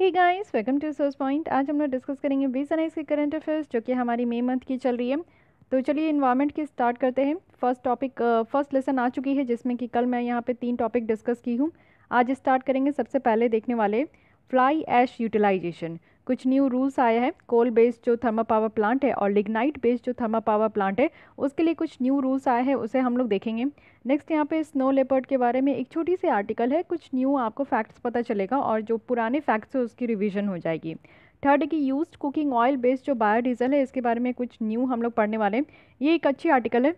He guys welcome to source point आज हम लोग डिस्कस करेंगे बीस अनाइस के करंट अफेयर्स जो कि हमारी मई मंथ की चल रही है तो चलिए इन्वायरमेंट की स्टार्ट करते हैं फर्स्ट टॉपिक फर्स्ट लेसन आ चुकी है जिसमें कि कल मैं यहाँ पे तीन टॉपिक डिस्कस की हूँ आज स्टार्ट करेंगे सबसे पहले देखने वाले फ्लाई एश यूटिलाइजेशन कुछ न्यू रूल्स आए हैं कोल बेस्ड जो थर्मा पावर प्लांट है और लिग्नाइट बेस्ड जो थर्मा पावर प्लांट है उसके लिए कुछ न्यू रूल्स आए हैं उसे हम लोग देखेंगे नेक्स्ट यहाँ पे स्नो लेपर्ड के बारे में एक छोटी सी आर्टिकल है कुछ न्यू आपको फैक्ट्स पता चलेगा और जो पुराने फैक्ट्स है उसकी रिविजन हो जाएगी थर्ड की use used cooking oil based जो बायोडीजल है इसके बारे में कुछ न्यू हम लोग पढ़ने वाले हैं ये एक अच्छी आर्टिकल है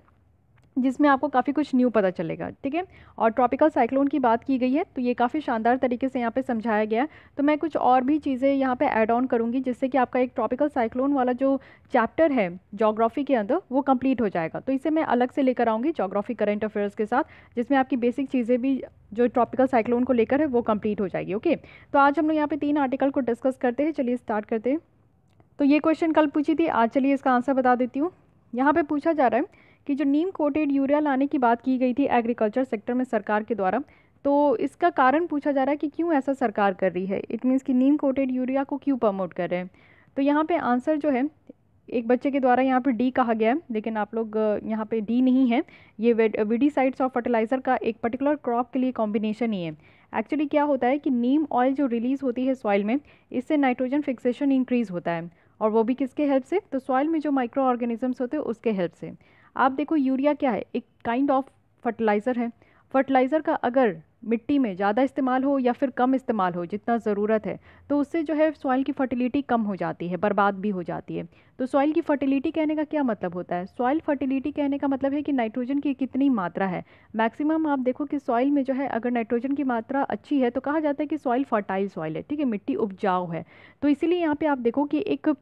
जिसमें आपको काफ़ी कुछ न्यू पता चलेगा ठीक है और ट्रॉपिकल साइक्लोन की बात की गई है तो ये काफ़ी शानदार तरीके से यहाँ पे समझाया गया है तो मैं कुछ और भी चीज़ें यहाँ पे ऐड ऑन करूँगी जिससे कि आपका एक ट्रॉपिकल साइक्लोन वाला जो चैप्टर है जोग्राफ़ी के अंदर वो कम्प्लीट हो जाएगा तो इसे मैं अलग से लेकर आऊँगी जोग्राफ़ी करेंट अफेयर्स के साथ जिसमें आपकी बेसिक चीज़ें भी जो ट्रॉपिकल साइक्लोन को लेकर है वो कम्प्लीट हो जाएगी ओके तो आज हम लोग यहाँ पर तीन आर्टिकल को डिस्कस करते हैं चलिए स्टार्ट करते हैं तो ये क्वेश्चन कल पूछी थी आज चलिए इसका आंसर बता देती हूँ यहाँ पर पूछा जा रहा है कि जो नीम कोटेड यूरिया लाने की बात की गई थी एग्रीकल्चर सेक्टर में सरकार के द्वारा तो इसका कारण पूछा जा रहा है कि क्यों ऐसा सरकार कर रही है इट मीन्स कि नीम कोटेड यूरिया को क्यों प्रमोट कर रहे हैं तो यहाँ पे आंसर जो है एक बच्चे के द्वारा यहाँ पे डी कहा गया है लेकिन आप लोग यहाँ पे डी नहीं है ये विडीसाइड्स ऑफ फर्टिलाइज़र का एक पर्टिकुलर क्रॉप के लिए कॉम्बिनेशन ही है एक्चुअली क्या होता है कि नीम ऑयल जो रिलीज़ होती है सॉइल में इससे नाइट्रोजन फिक्सेशन इंक्रीज़ होता है और वो भी किसके हेल्प से तो सॉइल में जो माइक्रो ऑर्गेनिजम्स होते हैं उसके हेल्प से आप देखो यूरिया क्या है एक काइंड ऑफ फर्टिलाइज़र है फर्टिलाइज़र का अगर मिट्टी में ज़्यादा इस्तेमाल हो या फिर कम इस्तेमाल हो जितना ज़रूरत है तो उससे जो है सॉइल की फर्टिलिटी कम हो जाती है बर्बाद भी हो जाती है तो सॉइल की फर्टिलिटी कहने का क्या मतलब होता है सॉइल फर्टिलिटी कहने का मतलब है कि नाइट्रोजन की कितनी मात्रा है मैक्सिमम आप देखो कि सॉइल में जो है अगर नाइट्रोजन की मात्रा अच्छी है तो कहा जाता है कि सॉइल फर्टाइल सॉइल है ठीक है मिट्टी उपजाऊ है तो इसीलिए यहाँ पर आप देखो कि एक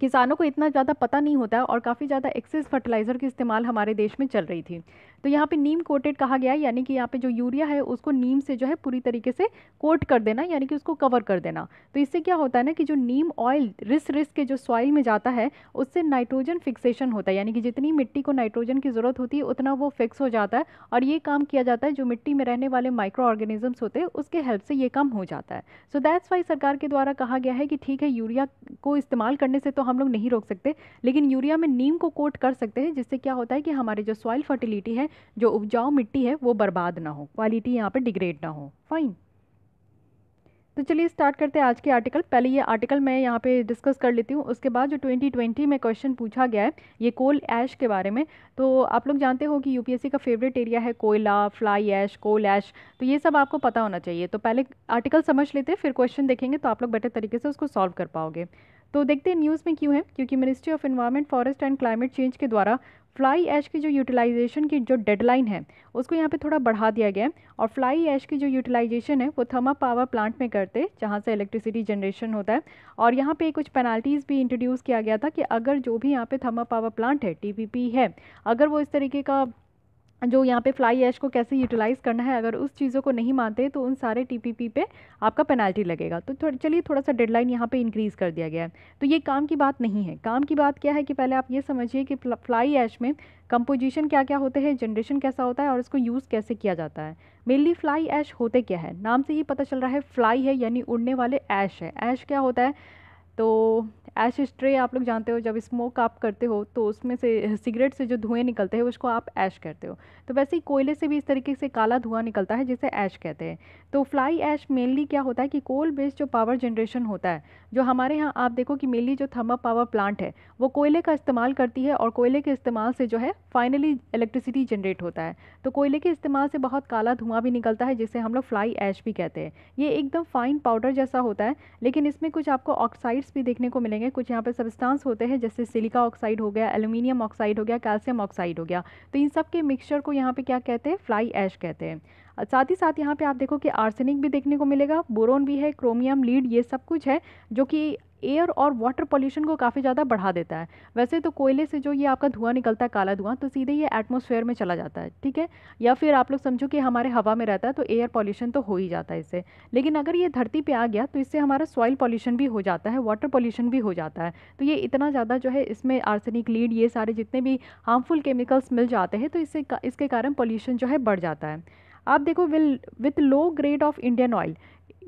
किसानों को इतना ज़्यादा पता नहीं होता और काफ़ी ज़्यादा एक्सेस फर्टिलाइज़र के इस्तेमाल हमारे देश में चल रही थी तो यहाँ पे नीम कोटेड कहा गया है यानी कि यहाँ पे जो यूरिया है उसको नीम से जो है पूरी तरीके से कोट कर देना यानी कि उसको कवर कर देना तो इससे क्या होता है ना कि जो नीम ऑयल रिस रिस के जो सॉइल में जाता है उससे नाइट्रोजन फिक्सेशन होता है यानी कि जितनी मिट्टी को नाइट्रोजन की ज़रूरत होती है उतना वो फिक्स हो जाता है और ये काम किया जाता है जो मिट्टी में रहने वाले माइक्रो ऑर्गेनिजम्स होते हैं उसके हेल्प से ये काम हो जाता है सो दैट्स वाई सरकार के द्वारा कहा गया है कि ठीक है यूरिया को इस्तेमाल करने से तो हम लोग नहीं रोक सकते लेकिन यूरिया में नीम को कोट कर सकते हैं जिससे क्या होता है कि हमारी जो सॉइल फर्टिलिटी है जो उपजाऊ मिट्टी है वो बर्बाद ना हो क्वालिटी यहाँ पर डिग्रेड ना हो फाइन तो चलिए स्टार्ट करते हैं आज के आर्टिकल पहले ये आर्टिकल मैं यहाँ पे डिस्कस कर लेती हूँ उसके बाद जो 2020 में क्वेश्चन पूछा गया है ये कोल ऐश के बारे में तो आप लोग जानते हो कि यूपीएससी का फेवरेट एरिया है कोयला फ्लाई ऐश कोल ऐश तो ये सब आपको पता होना चाहिए तो पहले आर्टिकल समझ लेते हैं फिर क्वेश्चन देखेंगे तो आप लोग बेटर तरीके से उसको सॉल्व कर पाओगे तो देखते हैं न्यूज़ में क्यों है क्योंकि ministry of environment forest and climate change के द्वारा फ्लाई ऐश की जो यूटिलाइजेशन की जो डेडलाइन है उसको यहाँ पे थोड़ा बढ़ा दिया गया है और फ्लाई ऐश की जो यूटिलाइजेशन है वो थर्मा पावर प्लांट में करते जहाँ से इलेक्ट्रिसिटी जनरेशन होता है और यहाँ पे कुछ पेनाल्टीज़ भी इंट्रोड्यूस किया गया था कि अगर जो भी यहाँ पे थर्मा पावर प्लांट है टी है अगर वो इस तरीके का जो यहाँ पे फ्लाई ऐश को कैसे यूटिलाइज़ करना है अगर उस चीज़ों को नहीं मानते तो उन सारे टीपीपी पे आपका पेनल्टी लगेगा तो चलिए थोड़ा सा डेडलाइन यहाँ पे इंक्रीज़ कर दिया गया है तो ये काम की बात नहीं है काम की बात क्या है कि पहले आप ये समझिए कि फ्लाई ऐश में कंपोजिशन क्या क्या होते हैं जनरेशन कैसा होता है और इसको यूज़ कैसे किया जाता है मेनली फ्लाई ऐश होते क्या है नाम से ही पता चल रहा है फ्लाई है यानी उड़ने वाले ऐश है ऐश क्या होता है तो ऐश स्ट्रे आप लोग जानते हो जब स्मोक आप करते हो तो उसमें से सिगरेट से जो धुएँ निकलते हैं उसको आप ऐश कहते हो तो वैसे ही कोयले से भी इस तरीके से काला धुआं निकलता है जिसे ऐश कहते हैं तो फ्लाई ऐश मेनली क्या होता है कि कोल बेस्ड जो पावर जनरेशन होता है जो हमारे यहाँ आप देखो कि मेनली जो थर्मल पावर प्लांट है वो कोयले का इस्तेमाल करती है और कोयले के इस्तेमाल से जो है फाइनली इलेक्ट्रिसिटी जनरेट होता है तो कोयले के इस्तेमाल से बहुत काला धुआं भी निकलता है जिसे हम लोग फ्लाई ऐश भी कहते हैं ये एकदम फाइन पाउडर जैसा होता है लेकिन इसमें कुछ आपको ऑक्साइड्स ऑक्साइड्स भी देखने को मिलेंगे कुछ यहाँ पे सबस्टांस होते हैं जैसे सिलिका ऑक्साइड हो गया एल्यूमिनियम ऑक्साइड हो गया कैल्शियम ऑक्साइड हो गया तो इन सब के मिक्सचर को यहाँ पे क्या कहते हैं फ्लाई ऐश कहते हैं साथ ही साथ यहाँ पे आप देखो कि आर्सेनिक भी देखने को मिलेगा बोरोन भी है क्रोमियम लीड ये सब कुछ है जो कि एयर और वाटर पोल्यूशन को काफ़ी ज़्यादा बढ़ा देता है वैसे तो कोयले से जो ये आपका धुआं निकलता है काला धुआं तो सीधे ये एटमोसफेयर में चला जाता है ठीक है या फिर आप लोग समझो कि हमारे हवा में रहता है तो एयर पॉल्यूशन तो हो ही जाता है इससे लेकिन अगर ये धरती पर आ गया तो इससे हमारा सॉइल पॉल्यूशन भी हो जाता है वाटर पॉल्यूशन भी हो जाता है तो ये इतना ज़्यादा जो है इसमें आर्सेनिक लीड ये सारे जितने भी हार्मफुल केमिकल्स मिल जाते हैं तो इससे इसके कारण पॉल्यूशन जो है बढ़ जाता है आप देखो will with low grade of Indian oil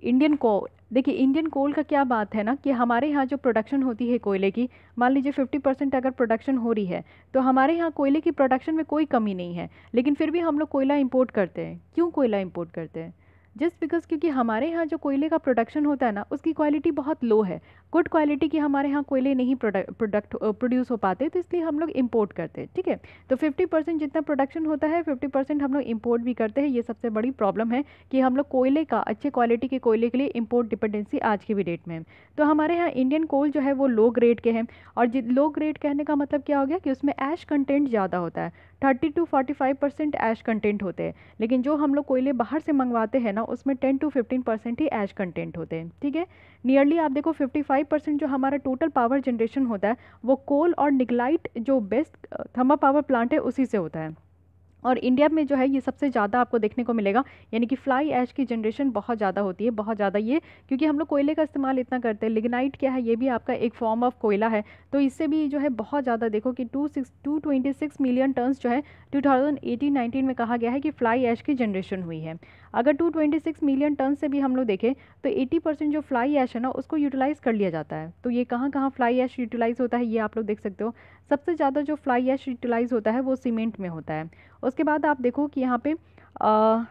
Indian को देखिए इंडियन कोल का क्या बात है ना कि हमारे यहाँ जो प्रोडक्शन होती है कोयले की मान लीजिए 50 परसेंट अगर प्रोडक्शन हो रही है तो हमारे यहाँ कोयले की प्रोडक्शन में कोई कमी नहीं है लेकिन फिर भी हम लोग कोयला इंपोर्ट करते हैं क्यों कोयला इंपोर्ट करते हैं जस्ट बिकॉज क्योंकि हमारे यहाँ जो कोयले का प्रोडक्शन होता है ना उसकी क्वालिटी बहुत लो है गुड क्वालिटी के हमारे यहाँ कोयले नहीं प्रोडक्ट प्रोड्यूस हो पाते तो इसलिए हम लोग इम्पोर्ट करते हैं ठीक है तो 50 परसेंट जितना प्रोडक्शन होता है 50 परसेंट हम लोग इम्पोर्ट भी करते हैं ये सबसे बड़ी प्रॉब्लम है कि हम लोग कोयले का अच्छे क्वालिटी के कोयले के लिए इम्पोर्ट डिपेंडेंसी आज की भी डेट में तो हमारे यहाँ इंडियन कोल जो है वो लो ग्रेड के हैं और लो ग्रेड कहने का मतलब क्या हो गया कि उसमें ऐश कंटेंट ज़्यादा होता है thirty to forty five percent ash content होते हैं लेकिन जो हम लोग कोयले बाहर से मंगवाते हैं ना उसमें टेन टू फिफ्टीन परसेंट ही ऐश कंटेंट होते हैं ठीक है नियरली आप देखो फिफ्टी फाइव फाइव परसेंट जो हमारा टोटल पावर जनरेशन होता है वो कोल और निगलाइट जो बेस्ट थर्मा पावर प्लांट है उसी से होता है और इंडिया में जो है ये सबसे ज़्यादा आपको देखने को मिलेगा यानी कि फ्लाई ऐश की जनरेशन बहुत ज़्यादा होती है बहुत ज़्यादा ये क्योंकि हम लोग कोयले का इस्तेमाल इतना करते हैं लिग्नाइट क्या है ये भी आपका एक फॉर्म ऑफ कोयला है तो इससे भी जो है बहुत ज़्यादा देखो कि two six two twenty six million tonnes जो है टू थाउजेंड एटीन नाइनटीन में कहा गया है कि फ्लाई ऐश की जनरेशन हुई है अगर 226 मिलियन टन से भी हम लोग देखें तो 80 परसेंट जो फ्लाई ऐश है ना उसको यूटिलाइज़ कर लिया जाता है तो ये कहाँ कहाँ फ्लाई ऐश यूटिलाइज़ होता है ये आप लोग देख सकते हो सबसे ज़्यादा जो फ्लाई ऐश यूटिलाइज़ होता है वो सीमेंट में होता है उसके बाद आप देखो कि यहाँ पर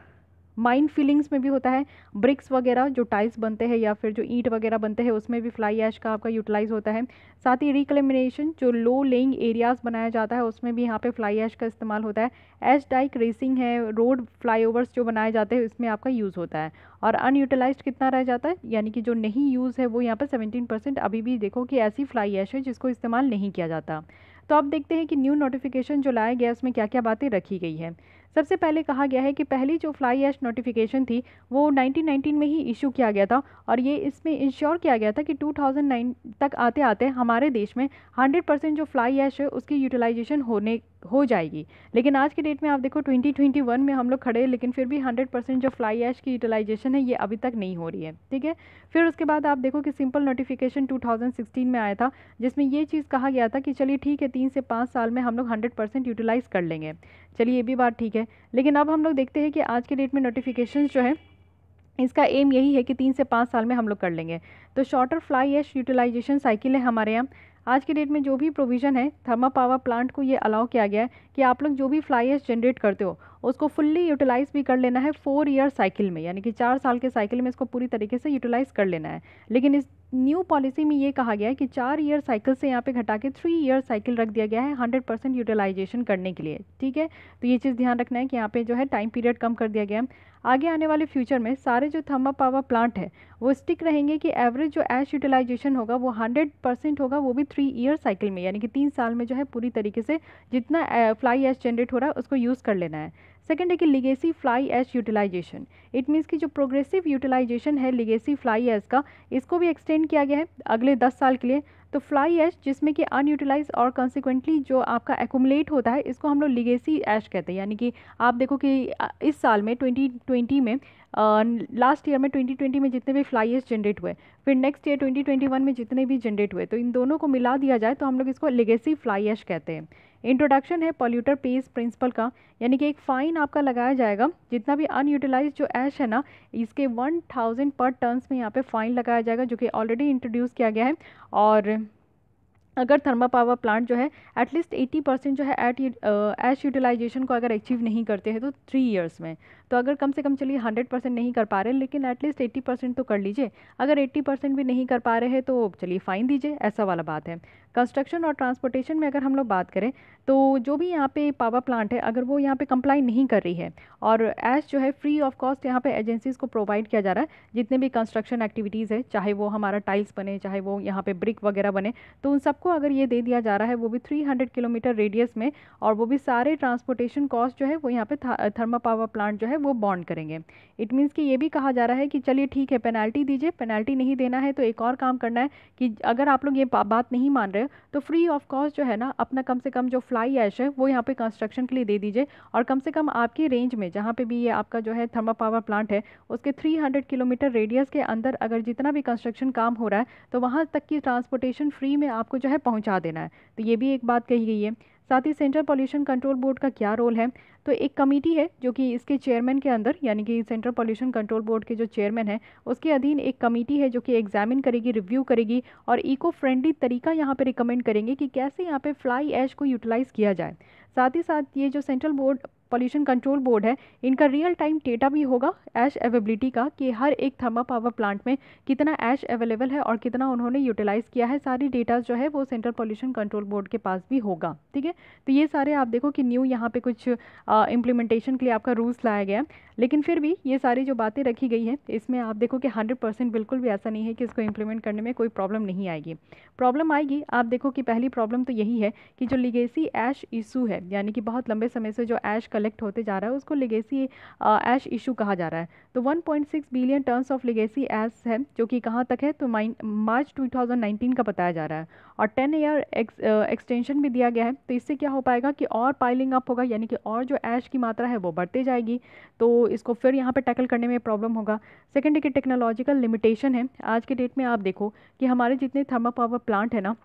माइन फीलिंग्स में भी होता है ब्रिक्स वगैरह जो टाइल्स बनते हैं या फिर जो ईंट वगैरह बनते हैं उसमें भी फ्लाई ऐश का आपका यूटिलाइज होता है साथ ही रिकलेमिनेशन जो लो लेइंग एरियाज़ बनाया जाता है उसमें भी यहाँ पर फ्लाई ऐश का इस्तेमाल होता है एश डाइक रेसिंग है रोड फ्लाईओवर्स जो बनाए जाते हैं इसमें आपका यूज़ होता है और अनयूटिलाइज कितना रह जाता है यानी कि जो नहीं यूज़ है वो यहाँ पर सेवेंटीन परसेंट अभी भी देखो कि ऐसी फ्लाई ऐश है जिसको इस्तेमाल नहीं किया जाता तो आप देखते हैं कि न्यू नोटिफिकेशन जो लाया गया उसमें क्या क्या बातें रखी गई है सबसे पहले कहा गया है कि पहली जो फ्लाई ऐश नोटिफिकेशन थी वो 1919 में ही इशू किया गया था और ये इसमें इंश्योर किया गया था कि 2009 तक आते आते हमारे देश में 100 परसेंट जो फ्लाई ऐश है उसकी यूटिलाइजेशन होने हो जाएगी लेकिन आज के डेट में आप देखो 2021 में हम लोग खड़े लेकिन फिर भी 100 परसेंट जो फ्लाई ऐश की यूटिलाइजेशन है ये अभी तक नहीं हो रही है ठीक है फिर उसके बाद आप देखो कि सिंपल नोटिफिकेशन 2016 में आया था जिसमें ये चीज़ कहा गया था कि चलिए ठीक है तीन से पाँच साल में हम लोग हंड्रेड परसेंट यूटिलाइज़ कर लेंगे चलिए ये भी बात ठीक है लेकिन अब हम लोग देखते हैं कि आज के डेट में नोटिफिकेशन जो है इसका एम यही है कि तीन से पाँच साल में हम लोग कर लेंगे तो shorter fly ash utilisation cycle है हमारे यहाँ आज के डेट में जो भी प्रोविज़न है थर्मा पावर प्लांट को ये अलाउ किया गया है कि आप लोग जो भी फ्लाई ऐश जनरेट करते हो उसको फुल्ली यूटिलाइज़ भी कर लेना है फोर ईयर साइकिल में यानी कि चार साल के साइकिल में इसको पूरी तरीके से यूटिलाइज़ कर लेना है लेकिन इस न्यू पॉलिसी में ये कहा गया है कि चार ईयर साइकिल से यहाँ पे घटा के थ्री ईयर साइकिल रख दिया गया है हंड्रेड परसेंट यूटिलाइजेशन करने के लिए ठीक है तो ये चीज़ ध्यान रखना है कि यहाँ पे जो है टाइम पीरियड कम कर दिया गया है आगे आने वाले फ्यूचर में सारे जो थर्मा पावर प्लांट है वो स्टिक रहेंगे कि एवरेज जो एश यूटिलाइजेशन होगा वो हंड्रेड परसेंट होगा वो भी थ्री ईयर साइकिल में यानी कि तीन साल में जो है पूरी तरीके से जितना फ्लाई एश जनरेट हो रहा है उसको यूज़ कर लेना है सेकेंड है कि legacy fly ash utilisation it means कि जो प्रोग्रेसिव यूटिलाइजेशन है लिगेसी फ्लाई एस का इसको भी एक्सटेंड किया गया है अगले दस साल के लिए तो फ्लाई ऐश जिसमें कि अनयूटिलाइज और कॉन्सिक्वेंटली जो आपका एकोमलेट होता है इसको हम लोग लिगेसी ऐश कहते हैं यानी कि आप देखो कि इस साल में 2020 में लास्ट ईयर में 2020 में जितने भी फ्लाई ऐश जनरेट हुए फिर नेक्स्ट ईयर 2021 में जितने भी जनरेट हुए तो इन दोनों को मिला दिया जाए तो हम लोग इसको लिगेसी फ्लाई ऐश कहते हैं इंट्रोडक्शन है पॉल्यूटर पेस प्रिंसिपल का यानी कि एक फ़ाइन आपका लगाया जाएगा जितना भी अनयूटिलाइज जो ऐश है ना इसके वन थाउजेंड पर टर्न्स में यहाँ पे फ़ाइन लगाया जाएगा जो कि ऑलरेडी इंट्रोड्यूस किया गया है और अगर थर्मा पावर प्लांट जो है एटलीस्ट 80 परसेंट जो है एट एश यूटिलाइजेशन को अगर अचीव नहीं करते हैं तो थ्री ईयर्स में तो अगर कम से कम चलिए हंड्रेड परसेंट नहीं कर पा रहे लेकिन एटलीस्ट एट्टी परसेंट तो कर लीजिए अगर एट्टी परसेंट भी नहीं कर पा रहे हैं तो चलिए फ़ाइन दीजिए ऐसा वाला बात है कंस्ट्रक्शन और ट्रांसपोर्टेशन में अगर हम लोग बात करें तो जो भी यहाँ पे पावर प्लांट है अगर वो यहाँ पे कंप्लाई नहीं कर रही है और एज़ जो है फ्री ऑफ कॉस्ट यहाँ पे एजेंसीज़ को प्रोवाइड किया जा रहा है जितने भी कंस्ट्रक्शन एक्टिविटीज़ है चाहे वो हमारा टाइल्स बने चाहे वो यहाँ पे ब्रिक वगैरह बने तो उन सबको अगर ये दे दिया जा रहा है वो भी थ्री किलोमीटर रेडियस में और वो भी सारे ट्रांसपोर्टेशन कॉस्ट जो है वो यहाँ पे थर्मा पावर प्लांट जो है है वो बॉन्ड करेंगे इट मीन्स कि ये भी कहा जा रहा है कि चलिए ठीक है पेनल्टी दीजिए पेनल्टी नहीं देना है तो एक और काम करना है कि अगर आप लोग ये बात नहीं मान रहे तो फ्री ऑफ कॉस्ट जो है ना अपना कम से कम जो फ्लाई ऐश है वो यहाँ पर कंस्ट्रक्शन के लिए दे दीजिए और कम से कम आपकी रेंज में जहाँ पर भी ये आपका जो है थर्मा पावर प्लांट है उसके थ्री किलोमीटर रेडियस के अंदर अगर जितना भी कंस्ट्रक्शन काम हो रहा है तो वहाँ तक की ट्रांसपोर्टेशन फ्री में आपको जो है पहुँचा देना है तो ये भी एक बात कही गई है साथ ही सेंट्रल पॉल्यूशन कंट्रोल बोर्ड का क्या रोल है तो एक कमेटी है जो कि इसके चेयरमैन के अंदर यानी कि सेंट्रल पॉल्यूशन कंट्रोल बोर्ड के जो चेयरमैन है उसके अधीन एक कमेटी है जो कि एग्जामिन करेगी रिव्यू करेगी और इको फ्रेंडली तरीका यहाँ पर रिकमेंड करेंगे कि कैसे यहाँ पर फ्लाई ऐश को यूटिलाइज़ किया जाए साथ ही साथ ये जो central board pollution control board है इनका रियल टाइम डेटा भी होगा ऐश अवेबिलिटी का कि हर एक थर्मा पावर प्लांट में कितना ऐश अवेलेबल है और कितना उन्होंने यूटिलाइज़ किया है सारी डेटा जो है वो सेंट्रल पॉल्यूशन कंट्रोल बोर्ड के पास भी होगा ठीक है तो ये सारे आप देखो कि न्यू यहाँ पे कुछ इम्प्लीमेंटेशन के लिए आपका रूल्स लाया गया लेकिन फिर भी ये सारी जो बातें रखी गई हैं इसमें आप देखो कि हंड्रेड बिल्कुल भी ऐसा नहीं है कि इसको इम्प्लीमेंट करने में कोई प्रॉब्लम नहीं आएगी प्रॉब्लम आएगी आप देखो कि पहली प्रॉब्लम तो यही है कि जो लीगेसी ऐश इशू है यानी कि बहुत लंबे समय से जो ऐश कलेक्ट होते जा रहा है उसको लिगेसी ऐश इशू कहा जा रहा है तो 1.6 billion tonnes of legacy ash है जो कि कहाँ तक है तो मार्च 2019 का बताया जा रहा है और टेन ईयर एक्सटेंशन भी दिया गया है तो इससे क्या हो पाएगा कि और पाइलिंग अप होगा यानी कि और जो ऐश की मात्रा है वो बढ़ती जाएगी तो इसको फिर यहाँ पर टैकल करने में प्रॉब्लम होगा सेकेंड एक टेक्नोलॉजिकल लिमिटेशन है आज के डेट में आप देखो कि हमारे जितने थर्मा पावर प्लांट है ना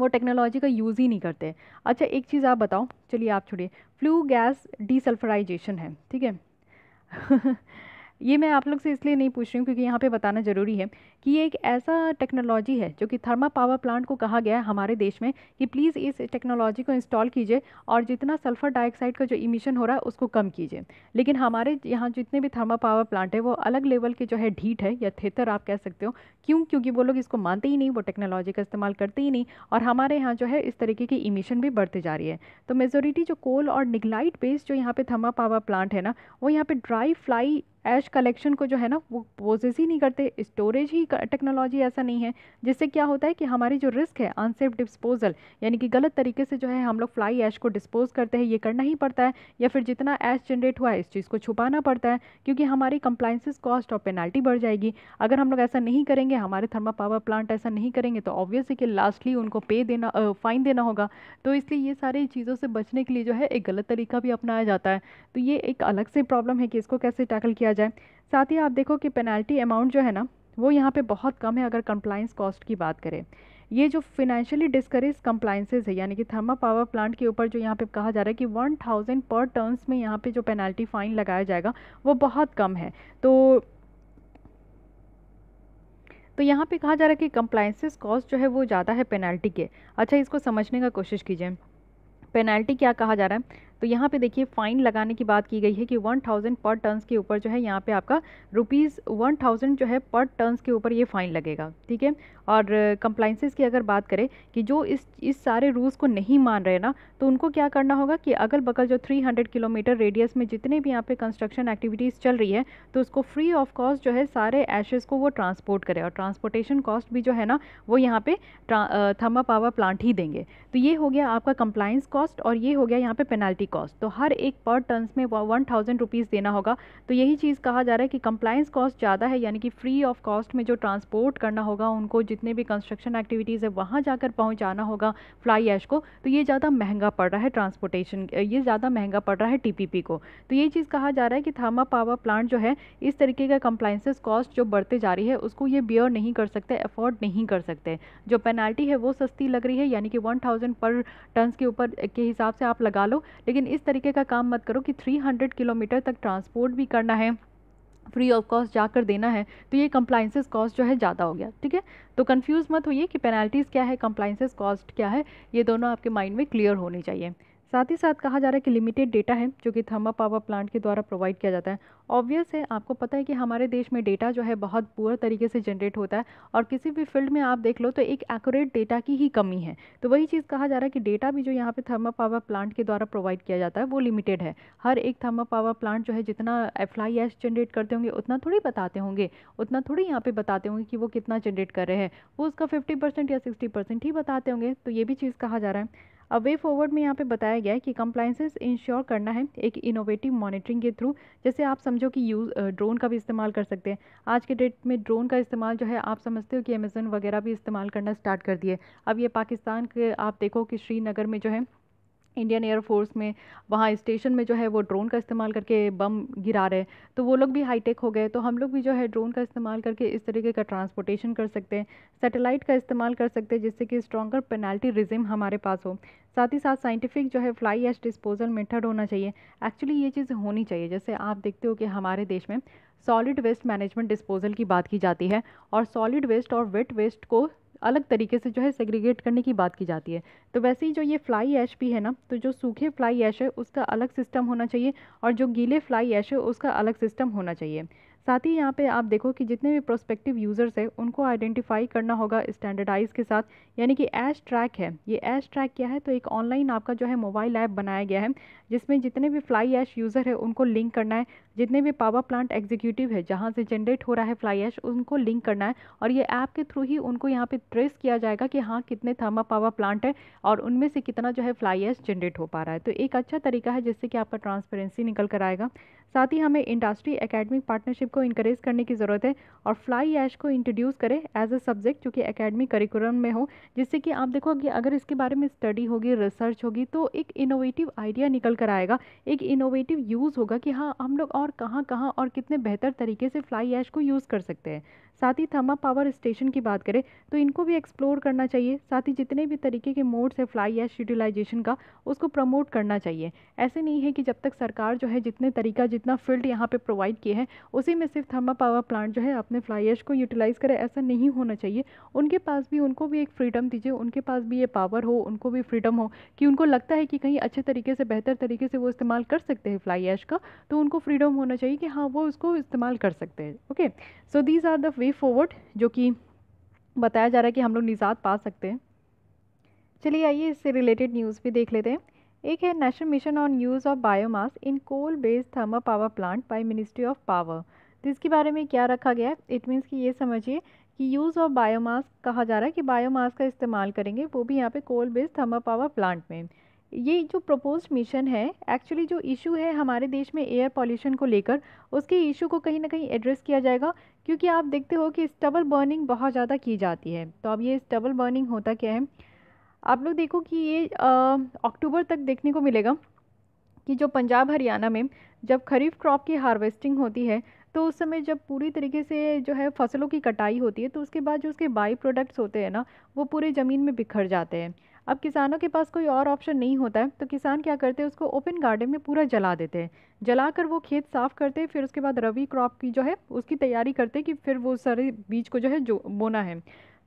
वो टेक्नोलॉजी का यूज़ ही नहीं करते अच्छा एक चीज़ आप बताओ चलिए आप छोड़िए फ्लू गैस डिसल्फराइजेशन है ठीक है ये मैं आप लोग से इसलिए नहीं पूछ रही हूँ क्योंकि यहाँ पे बताना ज़रूरी है कि ये एक ऐसा टेक्नोलॉजी है जो कि थर्मा पावर प्लांट को कहा गया है हमारे देश में कि प्लीज़ इस टेक्नोलॉजी को इंस्टॉल कीजिए और जितना सल्फ़र डाइऑक्साइड का जो इमिशन हो रहा है उसको कम कीजिए लेकिन हमारे यहाँ जितने भी थर्मा पावर प्लांट है वो अलग लेवल के जो है ढीठ है या थेतर आप कह सकते हो क्यों क्योंकि वो लोग इसको मानते ही नहीं वो टेक्नोलॉजी का इस्तेमाल करते ही नहीं और हमारे यहाँ जो है इस तरीके की इमिशन भी बढ़ती जा रही है तो मेजोरिटी जो कोल और निगलाइट बेस्ड जो यहाँ पर थर्मा पावर प्लांट है ना वो यहाँ पर ड्राई फ्लाई ऐश कलेक्शन को जो है ना वो प्रोसेस ही नहीं करते स्टोरेज ही टेक्नोलॉजी ऐसा नहीं है जिससे क्या होता है कि हमारी जो रिस्क है अनसेफ डिस्पोजल यानी कि गलत तरीके से जो है हम लोग फ्लाई ऐश को डिस्पोज करते हैं ये करना ही पड़ता है या फिर जितना ऐश जनरेट हुआ है इस चीज़ को छुपाना पड़ता है क्योंकि हमारी कंप्लाइंसिस कॉस्ट और पेनाल्टी बढ़ जाएगी अगर हम लोग ऐसा नहीं करेंगे हमारे थर्मा पावर प्लांट ऐसा नहीं करेंगे तो ऑब्वियसली कि लास्टली उनको पे देना फ़ाइन देना होगा तो इसलिए ये सारी चीज़ों से बचने के लिए जो है एक गलत तरीका भी अपनाया जाता है तो ये एक अलग से प्रॉब्लम है कि इसको कैसे टैकल किया किया जाए साथ ही आप देखो कि पेनल्टी अमाउंट जो है ना वो यहाँ पे बहुत कम है अगर कंप्लाइंस कॉस्ट की बात करें ये जो फिनेंशियली डिस्करेज कंप्लाइंसेज है यानी कि थर्मा पावर प्लांट के ऊपर जो यहाँ पे कहा जा रहा है कि वन थाउजेंड पर टर्न्स में यहाँ पे जो पेनल्टी फ़ाइन लगाया जाएगा वो बहुत कम है तो तो यहाँ पे कहा जा रहा है कि कंप्लाइंसेस कॉस्ट जो है वो ज़्यादा है पेनल्टी के अच्छा इसको समझने का कोशिश कीजिए पेनल्टी क्या कहा जा रहा है तो यहाँ पे देखिए फ़ाइन लगाने की बात की गई है कि 1000 पर टन्स के ऊपर जो है यहाँ पे आपका रुपीज़ 1000 जो है पर टर्न्स के ऊपर ये फ़ाइन लगेगा ठीक है और कंप्लाइंसिस की अगर बात करें कि जो इस इस सारे रूल्स को नहीं मान रहे ना तो उनको क्या करना होगा कि अगल बगल जो 300 किलोमीटर रेडियस में जितने भी यहाँ पे कंस्ट्रक्शन एक्टिविटीज़ चल रही है तो उसको फ्री ऑफ कॉस्ट जो है सारे एशेज़ को वो ट्रांसपोर्ट करे और ट्रांसपोर्टेशन कॉस्ट भी जो है ना वो यहाँ पे थर्मा पावर प्लांट ही देंगे तो ये हो गया आपका कंप्लाइंस कॉस्ट और ये हो गया यहाँ पे पेनल्टी कॉस्ट तो हर एक पर टन में वन थाउजेंड रुपीज़ देना होगा तो यही चीज़ कहा जा रहा है कि कंप्लाइंस कॉस्ट ज़्यादा है यानी कि फ्री ऑफ कॉस्ट में जो ट्रांसपोर्ट करना होगा उनको जितने भी कंस्ट्रक्शन एक्टिविटीज़ है वहाँ जाकर पहुँचाना होगा फ्लाई ऐश को तो ये ज़्यादा महंगा पड़ रहा है ट्रांसपोर्टेशन ये ज़्यादा महंगा पड़ रहा है टी को तो ये चीज़ कहा जा रहा है कि थामा पावर प्लांट जो है इस तरीके का कंप्लाइंसेस कॉस्ट जो बढ़ते जा रही है उसको ये बियर नहीं कर सकते अफोर्ड नहीं कर सकते जो पेनाल्टी है वो सस्ती लग रही है यानी कि वन थाउजेंड पर टन के ऊपर के हिसाब से आप लगा लो लेकिन लेकिन इस तरीके का काम मत करो कि 300 किलोमीटर तक ट्रांसपोर्ट भी करना है फ्री ऑफ कॉस्ट जाकर देना है तो ये कंप्लाइंसेस कॉस्ट जो है ज़्यादा हो गया ठीक है तो कंफ्यूज मत होइए कि पेनल्टीज़ क्या है कंप्लाइंसेस कॉस्ट क्या है ये दोनों आपके माइंड में क्लियर होने चाहिए साथ ही साथ कहा जा रहा है कि लिमिटेड डेटा है जो कि थर्मा पावर प्लांट के द्वारा प्रोवाइड किया जाता है ऑब्वियस है आपको पता है कि हमारे देश में डेटा जो है बहुत पुअर तरीके से जनरेट होता है और किसी भी फील्ड में आप देख लो तो एक एक्यूरेट डेटा की ही कमी है तो वही चीज़ कहा जा रहा है कि डेटा भी जो यहाँ पर थर्मा पावर प्लांट के द्वारा प्रोवाइड किया जाता है वो लिमिटेड है हर एक थर्मा पावर प्लांट जो है जितना एफ जनरेट करते होंगे उतना थोड़ी बताते होंगे उतना थोड़ी यहाँ पर बताते होंगे कि वो कितना जनरेट कर रहे हैं वो उसका फिफ्टी या सिक्सटी ही बताते होंगे तो ये भी चीज़ कहा जा रहा है अब वे फॉरवर्ड में यहाँ पे बताया गया है कि कंप्लाइंसेस इंश्योर करना है एक इनोवेटिव मॉनिटरिंग के थ्रू जैसे आप समझो कि यूज़ ड्रोन का भी इस्तेमाल कर सकते हैं आज के डेट में ड्रोन का इस्तेमाल जो है आप समझते हो कि अमेज़न वगैरह भी इस्तेमाल करना स्टार्ट कर दिए अब ये पाकिस्तान के आप देखो कि श्रीनगर में जो है इंडियन एयरफोर्स में वहाँ स्टेशन में जो है वो ड्रोन का इस्तेमाल करके बम गिरा रहे तो वो लोग भी हाईटेक हो गए तो हम लोग भी जो है ड्रोन का इस्तेमाल करके इस तरीके का ट्रांसपोर्टेशन कर सकते हैं सैटेलाइट का इस्तेमाल कर सकते हैं जिससे कि स्ट्रॉगर पेनल्टी रिजिम हमारे पास हो साथ ही साथ साइंटिफिक जो है फ्लाई एस डिस्पोजल मेथड होना चाहिए एक्चुअली ये चीज़ होनी चाहिए जैसे आप देखते हो कि हमारे देश में सॉलिड वेस्ट मैनेजमेंट डिस्पोजल की बात की जाती है और सॉलिड वेस्ट और वेट वेस्ट को अलग तरीके से जो है सेग्रीगेट करने की बात की जाती है तो वैसे ही जो ये फ्लाई ऐश भी है ना तो जो सूखे फ्लाई ऐश है उसका अलग सिस्टम होना चाहिए और जो गीले फ्लाई ऐश है उसका अलग सिस्टम होना चाहिए साथ ही यहाँ पे आप देखो कि जितने भी प्रोस्पेक्टिव यूज़र्स हैं उनको आइडेंटिफाई करना होगा स्टैंडर्डाइज के साथ यानी कि ऐश ट्रैक है ये ऐश ट्रैक क्या है तो एक ऑनलाइन आपका जो है मोबाइल ऐप बनाया गया है जिसमें जितने भी फ्लाई ऐश यूज़र है उनको लिंक करना है जितने भी पावर प्लांट एग्जीक्यूटिव है जहाँ से जनरेट हो रहा है फ्लाई ऐश उनको लिंक करना है और ये ऐप के थ्रू ही उनको यहाँ पे ट्रेस किया जाएगा कि हाँ कितने थर्मा पावर प्लांट है और उनमें से कितना जो है फ्लाई ऐश जनरेट हो पा रहा है तो एक अच्छा तरीका है जिससे कि आपका ट्रांसपेरेंसी निकल कर आएगा साथ ही हमें इंडस्ट्री एकेडमिक पार्टनरशिप को इंकरेज करने की ज़रूरत है और फ्लाई ऐश को इंट्रोड्यूस करें एज अ सब्जेक्ट जो कि एकेडमिक करिकुलम में हो जिससे कि आप देखो कि अगर इसके बारे में स्टडी होगी रिसर्च होगी तो एक इनोवेटिव आइडिया निकल कर आएगा एक इनोवेटिव यूज़ होगा कि हाँ हम लोग और और कहाँ कहाँ और कितने बेहतर तरीके से फ्लाई ऐश को यूज़ कर सकते हैं साथ ही थर्मा पावर स्टेशन की बात करें तो इनको भी एक्सप्लोर करना चाहिए साथ ही जितने भी तरीके के मोड्स है फ्लाई या यूटिलाइजेशन का उसको प्रमोट करना चाहिए ऐसे नहीं है कि जब तक सरकार जो है जितने तरीका जितना फील्ड यहाँ पर प्रोवाइड किए हैं उसी में सिर्फ थर्मा पावर प्लांट जो है अपने फ्लाई ऐश को यूटिलाइज़ करे ऐसा नहीं होना चाहिए उनके पास भी उनको भी एक फ्रीडम दीजिए उनके पास भी ये पावर हो उनको भी फ्रीडम हो कि उनको लगता है कि कहीं अच्छे तरीके से बेहतर तरीके से वो इस्तेमाल कर सकते हैं फ्लाई ऐश का तो उनको फ्रीडम होना चाहिए कि हाँ वो उसको इस्तेमाल कर सकते हैं okay so these are the way way forward जो कि बताया जा रहा है कि हम लोग निजात पा सकते हैं चलिए आइए इससे रिलेटेड न्यूज़ भी देख लेते हैं एक है national mission on use of biomass in coal based thermal power plant by ministry of power तो इसके बारे में क्या रखा गया है इट मीन्स कि ये समझिए कि यूज़ ऑफ बायोमास कहा जा रहा है कि बायोमास का इस्तेमाल करेंगे वो भी यहाँ पे coal based thermal power plant में ये जो प्रपोज मिशन है एक्चुअली जो इशू है हमारे देश में एयर पॉल्यूशन को लेकर उसके इशू को कहीं ना कहीं एड्रेस किया जाएगा क्योंकि आप देखते हो कि स्टबल बर्निंग बहुत ज़्यादा की जाती है तो अब ये स्टबल बर्निंग होता क्या है आप लोग देखो कि ये अक्टूबर तक देखने को मिलेगा कि जो पंजाब हरियाणा में जब खरीफ क्रॉप की हार्वेस्टिंग होती है तो उस समय जब पूरी तरीके से जो है फसलों की कटाई होती है तो उसके बाद जो उसके बाई प्रोडक्ट्स होते हैं ना वो पूरे ज़मीन में बिखर जाते हैं अब किसानों के पास कोई और ऑप्शन नहीं होता है तो किसान क्या करते हैं उसको ओपन गार्डन में पूरा जला देते हैं जला कर वो खेत साफ़ करते हैं फिर उसके बाद रवि क्रॉप की जो है उसकी तैयारी करते हैं कि फिर वो सारे बीज को जो है जो बोना है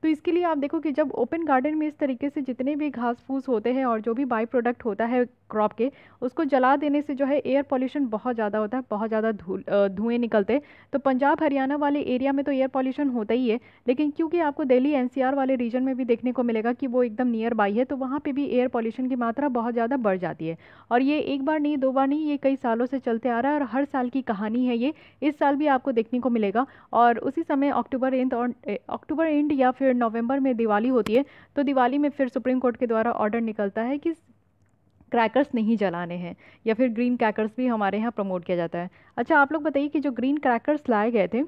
तो इसके लिए आप देखो कि जब ओपन गार्डन में इस तरीके से जितने भी घास फूस होते हैं और जो भी बाई प्रोडक्ट होता है क्रॉप के उसको जला देने से जो है एयर पॉल्यूशन बहुत ज़्यादा होता है बहुत ज़्यादा धूल धुएँ निकलते तो पंजाब हरियाणा वाले एरिया में तो एयर पॉल्यूशन होता ही है लेकिन क्योंकि आपको दिल्ली एन वाले रीजन में भी देखने को मिलेगा कि वो एकदम नियर बाई है तो वहाँ पर भी एयर पॉल्यूशन की मात्रा बहुत ज़्यादा बढ़ जाती है और ये एक बार नहीं दो बार नहीं ये कई सालों से चलते आ रहा है और हर साल की कहानी है ये इस साल भी आपको देखने को मिलेगा और उसी समय अक्टूबर एंड और अक्टूबर एंड या फिर फिर नवंबर में दिवाली होती है तो दिवाली में फिर सुप्रीम कोर्ट के द्वारा ऑर्डर निकलता है कि क्रैकर्स नहीं जलाने हैं या फिर ग्रीन क्रैकर्स भी हमारे यहाँ प्रमोट किया जाता है अच्छा आप लोग बताइए कि जो ग्रीन क्रैकर्स लाए गए थे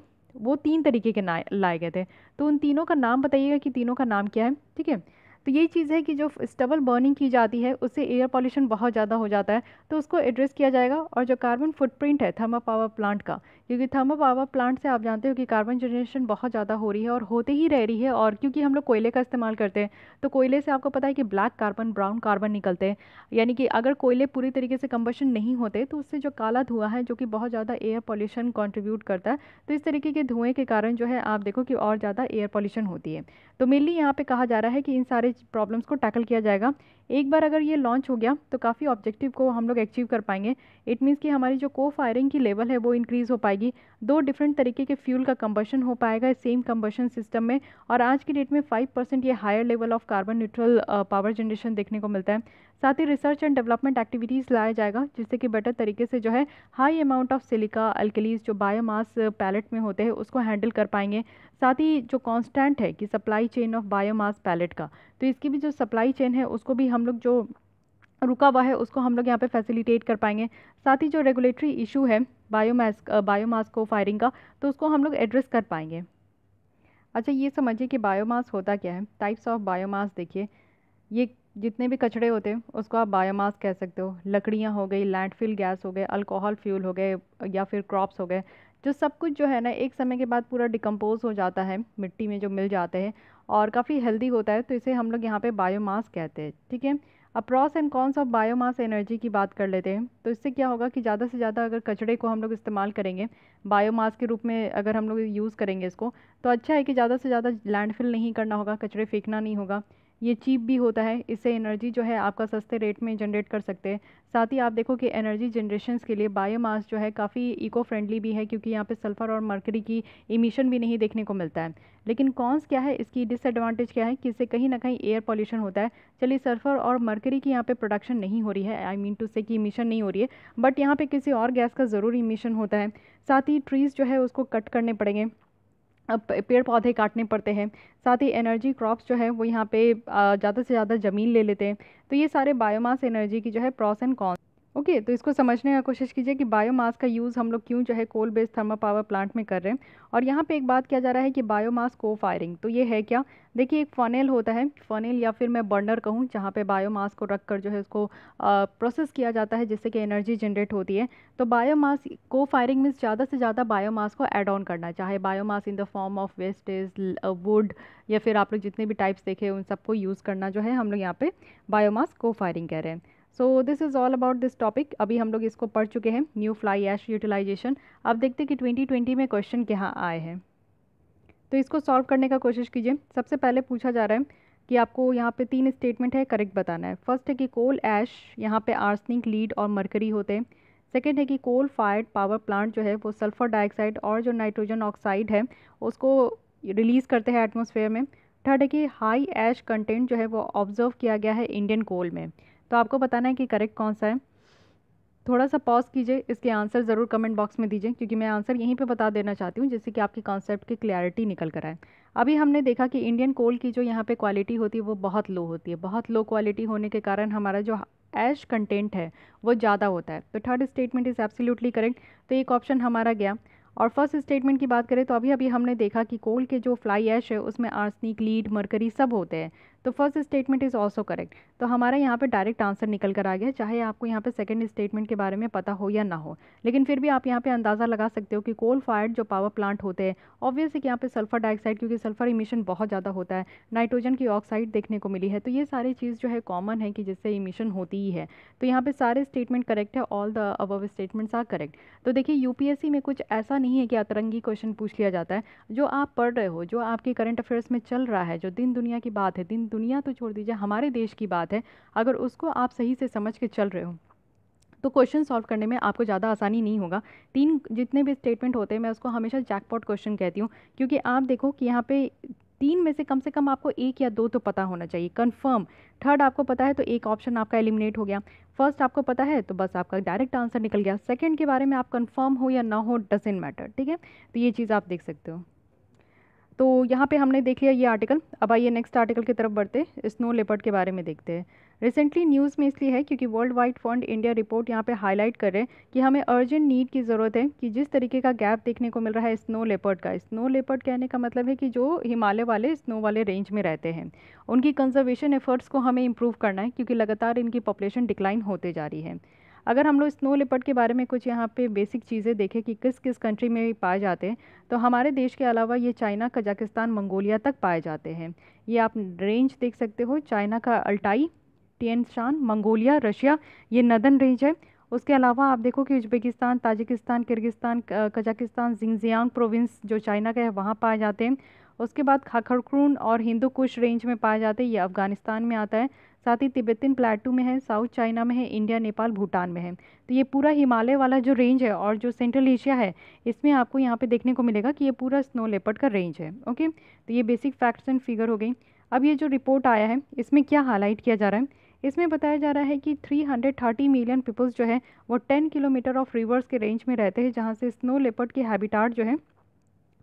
वो तीन तरीके के लाए गए थे तो उन तीनों का नाम बताइएगा कि तीनों का नाम क्या है ठीक है तो यही चीज़ है कि जो स्टबल बर्निंग की जाती है उससे एयर पॉल्यूशन बहुत ज़्यादा हो जाता है तो उसको एड्रेस किया जाएगा और जो कार्बन फुटप्रिंट है थर्मा पावर प्लांट का क्योंकि थर्मा पावर प्लांट से आप जानते हो कि कार्बन जनरेशन बहुत ज़्यादा हो रही है और होते ही रह रही है और क्योंकि हम लोग कोयले का इस्तेमाल करते हैं तो कोयले से आपको पता है कि ब्लैक कार्बन ब्राउन कार्बन निकलते हैं यानी कि अगर कोयले पूरी तरीके से कम्बशन नहीं होते तो उससे जो काला धुआं है जो कि बहुत ज़्यादा एयर पॉल्यूशन कॉन्ट्रीब्यूट करता है तो इस तरीके के धुएँ के कारण जो है आप देखो कि और ज़्यादा एयर पॉल्यूशन होती है तो मेनली यहाँ पर कहा जा रहा है कि इन सारे प्रॉब्लम्स को टैकल किया जाएगा एक बार अगर ये लॉन्च हो गया तो काफ़ी ऑब्जेक्टिव को हम लोग अचीव कर पाएंगे इट मीन्स कि हमारी जो को फायरिंग की लेवल है वो इंक्रीज़ हो पाएगी दो डिफरेंट तरीके के फ्यूल का कम्बशन हो पाएगा सेम कम्बशन सिस्टम में और आज की डेट में फाइव परसेंट ये higher level of carbon neutral power generation देखने को मिलता है साथ ही रिसर्च एंड डेवलपमेंट एक्टिविटीज़ लाया जाएगा जिससे कि बेटर तरीके से जो है high amount of silica alkalis जो बायोमास पैलेट में होते हैं उसको हैंडल कर पाएंगे साथ ही जो कांस्टेंट है कि supply chain of biomass pellet का तो इसकी भी जो सप्लाई चेन है उसको भी हम लोग जो रुका हुआ है उसको हम लोग यहाँ पे फैसिलिटेट कर पाएंगे साथ ही जो रेगुलेटरी इशू है बायोमास बायोमास को फायरिंग का तो उसको हम लोग एड्रेस कर पाएंगे अच्छा ये समझिए कि बायोमास होता क्या है टाइप्स ऑफ बायोमास देखिए ये जितने भी कचड़े होते हैं उसको आप बायोमास कह सकते हो लकड़ियाँ हो गई लैंडफिल गैस हो गए अल्कोहल फ्यूल हो गए या फिर क्रॉप्स हो गए जो सब कुछ जो है ना एक समय के बाद पूरा डिकम्पोज हो जाता है मिट्टी में जो मिल जाते हैं और काफ़ी हेल्दी होता है तो इसे हम लोग यहाँ पे बायोमास कहते हैं ठीक है pros and cons of biomass energy की बात कर लेते हैं तो इससे क्या होगा कि ज़्यादा से ज़्यादा अगर कचड़े को हम लोग इस्तेमाल करेंगे बायोमास के रूप में अगर हम लोग यूज़ करेंगे इसको तो अच्छा है कि ज़्यादा से ज़्यादा लैंडफिल नहीं करना होगा कचड़े फेंकना नहीं होगा ये चीप भी होता है इससे एनर्जी जो है आपका सस्ते रेट में जनरेट कर सकते हैं साथ ही आप देखो कि एनर्जी जनरेशन के लिए बायोमास जो है काफ़ी इको फ्रेंडली भी है क्योंकि यहाँ पे सल्फ़र और मरकरी की इमिशन भी नहीं देखने को मिलता है लेकिन कॉन्स क्या है इसकी डिसएडवांटेज क्या है कि इससे कहीं ना कहीं एयर पॉल्यूशन होता है चलिए सल्फ़र और मरकरी की यहाँ पर प्रोडक्शन नहीं हो रही है आई मीन टू से कि इमिशन नहीं हो रही है बट यहाँ पर किसी और गैस का ज़रूर इमिशन होता है साथ ही ट्रीज़ जो है उसको कट करने पड़ेंगे पेड़ पौधे काटने पड़ते हैं साथ ही एनर्जी क्रॉप्स जो है वो यहाँ पे ज़्यादा से ज़्यादा ज़मीन ले लेते हैं तो ये सारे बायोमास एनर्जी की जो है pros and cons okay okay, तो इसको समझने का कोशिश कीजिए कि बायोमास का यूज़ हम लोग क्यों जो है coal based thermal power plant में कर रहे हैं और यहाँ पे एक बात किया जा रहा है कि बायोमास को फायरिंग तो ये है क्या देखिए एक फनेल होता है फनेल या फिर मैं बर्नर कहूँ जहाँ पे बायोमास को रख कर जो है उसको प्रोसेस किया जाता है जिससे कि एनर्जी जनरेट होती है तो बायोमास को फायरिंग मीन्स ज़्यादा से ज़्यादा बायोमास को एड ऑन करना चाहे biomass in the form of wastage wood या फिर आप लोग जितने भी टाइप्स देखे उन सबको यूज़ करना जो है हम लोग यहाँ पर बायोमास को फायरिंग कह रहे हैं so this is all about this topic अभी हम लोग इसको पढ़ चुके हैं न्यू फ्लाई ऐश यूटिलाइजेशन अब देखते हैं कि ट्वेंटी ट्वेंटी में क्वेश्चन क्या आए हैं तो इसको सॉल्व करने का कोशिश कीजिए सबसे पहले पूछा जा रहा है कि आपको यहाँ पे तीन स्टेटमेंट है करेक्ट बताना है फर्स्ट है कि कोल ऐश यहाँ पे आर्सनिक लीड और मरकरी होते हैं सेकेंड है कि कोल फायर्ड पावर प्लांट जो है वो सल्फ़र डाइऑक्साइड और जो नाइट्रोजन ऑक्साइड है उसको रिलीज़ करते हैं एटमोसफेयर में थर्ड है कि हाई ऐश कंटेंट जो है वो ऑब्ज़र्व किया गया है इंडियन कोल में तो आपको बताना है कि करेक्ट कौन सा है थोड़ा सा पॉज कीजिए इसके आंसर ज़रूर कमेंट बॉक्स में दीजिए क्योंकि मैं आंसर यहीं पे बता देना चाहती हूँ जिससे कि आपकी कॉन्सेप्ट की क्लैरिटी निकल कर आए अभी हमने देखा कि इंडियन कोल की जो यहाँ पे क्वालिटी होती है वो बहुत लो होती है बहुत लो क्वालिटी होने के कारण हमारा जो एश कंटेंट है वो ज़्यादा होता है तो third statement is absolutely correct तो एक ऑप्शन हमारा गया और फर्स्ट स्टेटमेंट की बात करें तो अभी अभी हमने देखा कि कोल के जो फ्लाई ऐश है उसमें आर्सनिक लीड मरकरी सब होते हैं तो first statement is also correct तो हमारा यहाँ पे डायरेक्ट आंसर निकल कर आ गया चाहे आपको यहाँ पे सेकंड स्टेटमेंट के बारे में पता हो या ना हो लेकिन फिर भी आप यहाँ पे अंदाज़ा लगा सकते हो कि कोल फायर्ड जो पावर प्लांट होते हैं ऑब्वियसली कि यहाँ पे सल्फर डाइऑक्साइड क्योंकि सल्फर इमिशन बहुत ज़्यादा होता है नाइट्रोजन की ऑक्साइड देखने को मिली है तो ये सारी चीज़ जो है कॉमन है कि जिससे इमिशन होती ही है तो यहाँ पर सारे स्टेटमेंट करेक्ट है all the above statements are correct तो देखिए यू में कुछ ऐसा नहीं है कि अतरंगी क्वेश्चन पूछ लिया जाता है जो आप पढ़ रहे हो जो आपके करंट अफेयर्स में चल रहा है जो दिन दुनिया की बात है दिन दुनिया तो छोड़ दीजिए हमारे देश की बात है अगर उसको आप सही से समझ के चल रहे हो तो क्वेश्चन सॉल्व करने में आपको ज़्यादा आसानी नहीं होगा तीन जितने भी स्टेटमेंट होते हैं मैं उसको हमेशा जैकपॉट क्वेश्चन कहती हूँ क्योंकि आप देखो कि यहाँ पे तीन में से कम से कम आपको एक या दो तो पता होना चाहिए कंफर्म थर्ड आपको पता है तो एक ऑप्शन आपका एलिमिनेट हो गया फर्स्ट आपको पता है तो बस आपका डायरेक्ट आंसर निकल गया सेकंड के बारे में आप कंफर्म हो या ना हो डजेंट मैटर ठीक है तो ये चीज़ आप देख सकते हो तो यहाँ पे हमने देख लिया ये आर्टिकल अब आइए नेक्स्ट आर्टिकल की तरफ बढ़ते स्नो लेपर्ड के बारे में देखते हैं रिसेंटली न्यूज़ में इसलिए है क्योंकि world wide fund India report यहाँ पे हाईलाइट कर रहे हैं कि हमें अर्जेंट नीड की ज़रूरत है कि जिस तरीके का गैप देखने को मिल रहा है स्नो लेपर्ड का स्नो लेपर्ड कहने का मतलब है कि जो हिमालय वाले स्नो वाले रेंज में रहते हैं उनकी कंजर्वेशन एफर्ट्स को हमें इम्प्रूव करना है क्योंकि लगातार इनकी पॉपुलेशन डिक्लाइन होते जा रही है अगर हम लोग स्नो लिपट के बारे में कुछ यहाँ पे बेसिक चीज़ें देखें कि किस किस कंट्री में पाए जाते हैं तो हमारे देश के अलावा ये चाइना कजाकिस्तान मंगोलिया तक पाए जाते हैं ये आप रेंज देख सकते हो चाइना का अल्टाई टियन मंगोलिया रशिया ये नदन रेंज है उसके अलावा आप देखो कि Uzbekistan Tajikistan Kyrgyzstan Kazakhstan Xinjiang province जो चाइना का है वहाँ पाए जाते हैं उसके बाद खाखरखून और हिंदू कुश रेंज में पाए जाते हैं ये अफ़गानिस्तान में आता है साथ ही तिब्बतिन प्लेटू में है साउथ चाइना में है इंडिया नेपाल भूटान में है तो ये पूरा हिमालय वाला जो रेंज है और जो सेंट्रल एशिया है इसमें आपको यहाँ पे देखने को मिलेगा कि ये पूरा स्नो लेपर्ड का रेंज है ओके तो ये बेसिक फैक्ट्स एंड फिगर हो गई अब ये जो रिपोर्ट आया है इसमें क्या हाईलाइट किया जा रहा है इसमें बताया जा रहा है कि 330 मिलियन पीपल्स जो है वो 10 किलोमीटर ऑफ रिवर्स के रेंज में रहते हैं जहाँ से स्नो लेपर्ड के हैबिटाट जो है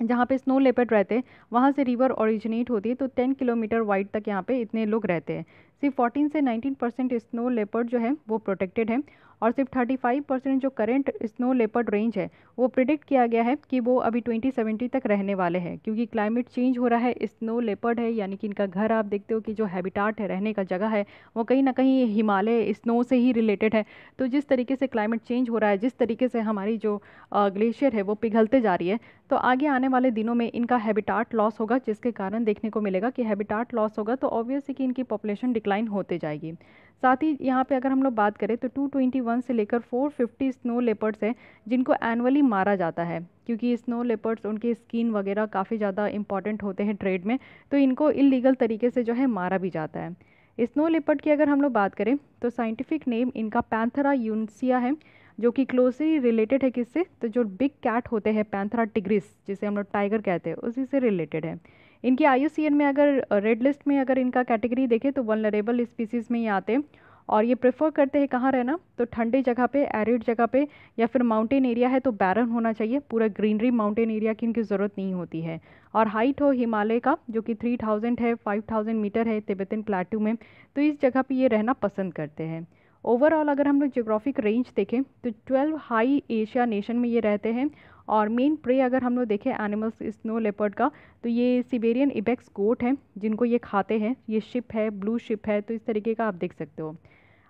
जहाँ पे स्नो लेपर्ड रहते हैं वहाँ से रिवर ओरिजिनेट होती है तो 10 किलोमीटर वाइड तक यहाँ पे इतने लोग रहते हैं सिर्फ 14 से 19 परसेंट स्नो लेपर्ड जो है वो प्रोटेक्टेड है और सिर्फ 35 परसेंट जो करंट स्नो लेपर्ड रेंज है वो प्रिडिक्ट किया गया है कि वो अभी 2070 तक रहने वाले हैं क्योंकि क्लाइमेट चेंज हो रहा है स्नो लेपर्ड है यानी कि इनका घर आप देखते हो कि जो हैबिटाट है रहने का जगह है वो कहीं ना कहीं हिमालय स्नो से ही रिलेटेड है तो जिस तरीके से क्लाइमेट चेंज हो रहा है जिस तरीके से हमारी जो ग्लेशियर है वो पिघलते जा रही है तो आगे आने वाले दिनों में इनका हैबिटाट लॉस होगा जिसके कारण देखने को मिलेगा कि हैबिटाट लॉस होगा तो ऑब्वियसली कि इनकी पॉपुलेशन डिक्लाइन डिक्लाइन होते जाएगी साथ ही यहाँ पे अगर हम लोग बात करें तो 221 से लेकर 450 स्नो लेपर्ड्स हैं जिनको एनुअली मारा जाता है क्योंकि स्नो लेपर्ड्स उनके स्किन वगैरह काफ़ी ज़्यादा इंपॉर्टेंट होते हैं ट्रेड में तो इनको इलीगल तरीके से जो है मारा भी जाता है स्नो लेपर्ड की अगर हम लोग बात करें तो साइंटिफिक नेम इनका पैंथरा यूनसिया है जो कि क्लोजली रिलेटेड है किससे तो जो बिग कैट होते हैं पैंथरा टिग्रिस जिसे हम लोग टाइगर कहते हैं उसी से रिलेटेड है इनकी आई में अगर रेड लिस्ट में अगर इनका कैटेगरी देखें तो वनरेबल स्पीसीज़ में ही आते हैं और ये प्रेफर करते हैं कहाँ रहना तो ठंडे जगह पे एरिड जगह पे या फिर माउंटेन एरिया है तो बैरन होना चाहिए पूरा ग्रीनरी माउंटेन एरिया की इनकी ज़रूरत नहीं होती है और हाइट हो हिमालय का जो कि 3000 है 5000 मीटर है तिब्बतन प्लेटू में तो इस जगह पे ये रहना पसंद करते हैं ओवरऑल अगर हम लोग जोग्राफिक रेंज देखें तो ट्वेल्व हाई एशिया नेशन में ये रहते हैं और मेन प्रे अगर हम लोग देखें एनिमल्स स्नो लेपर्ड का तो ये सिबेरियन इबेक्स गोट है जिनको ये खाते हैं ये शिप है ब्लू शिप है तो इस तरीके का आप देख सकते हो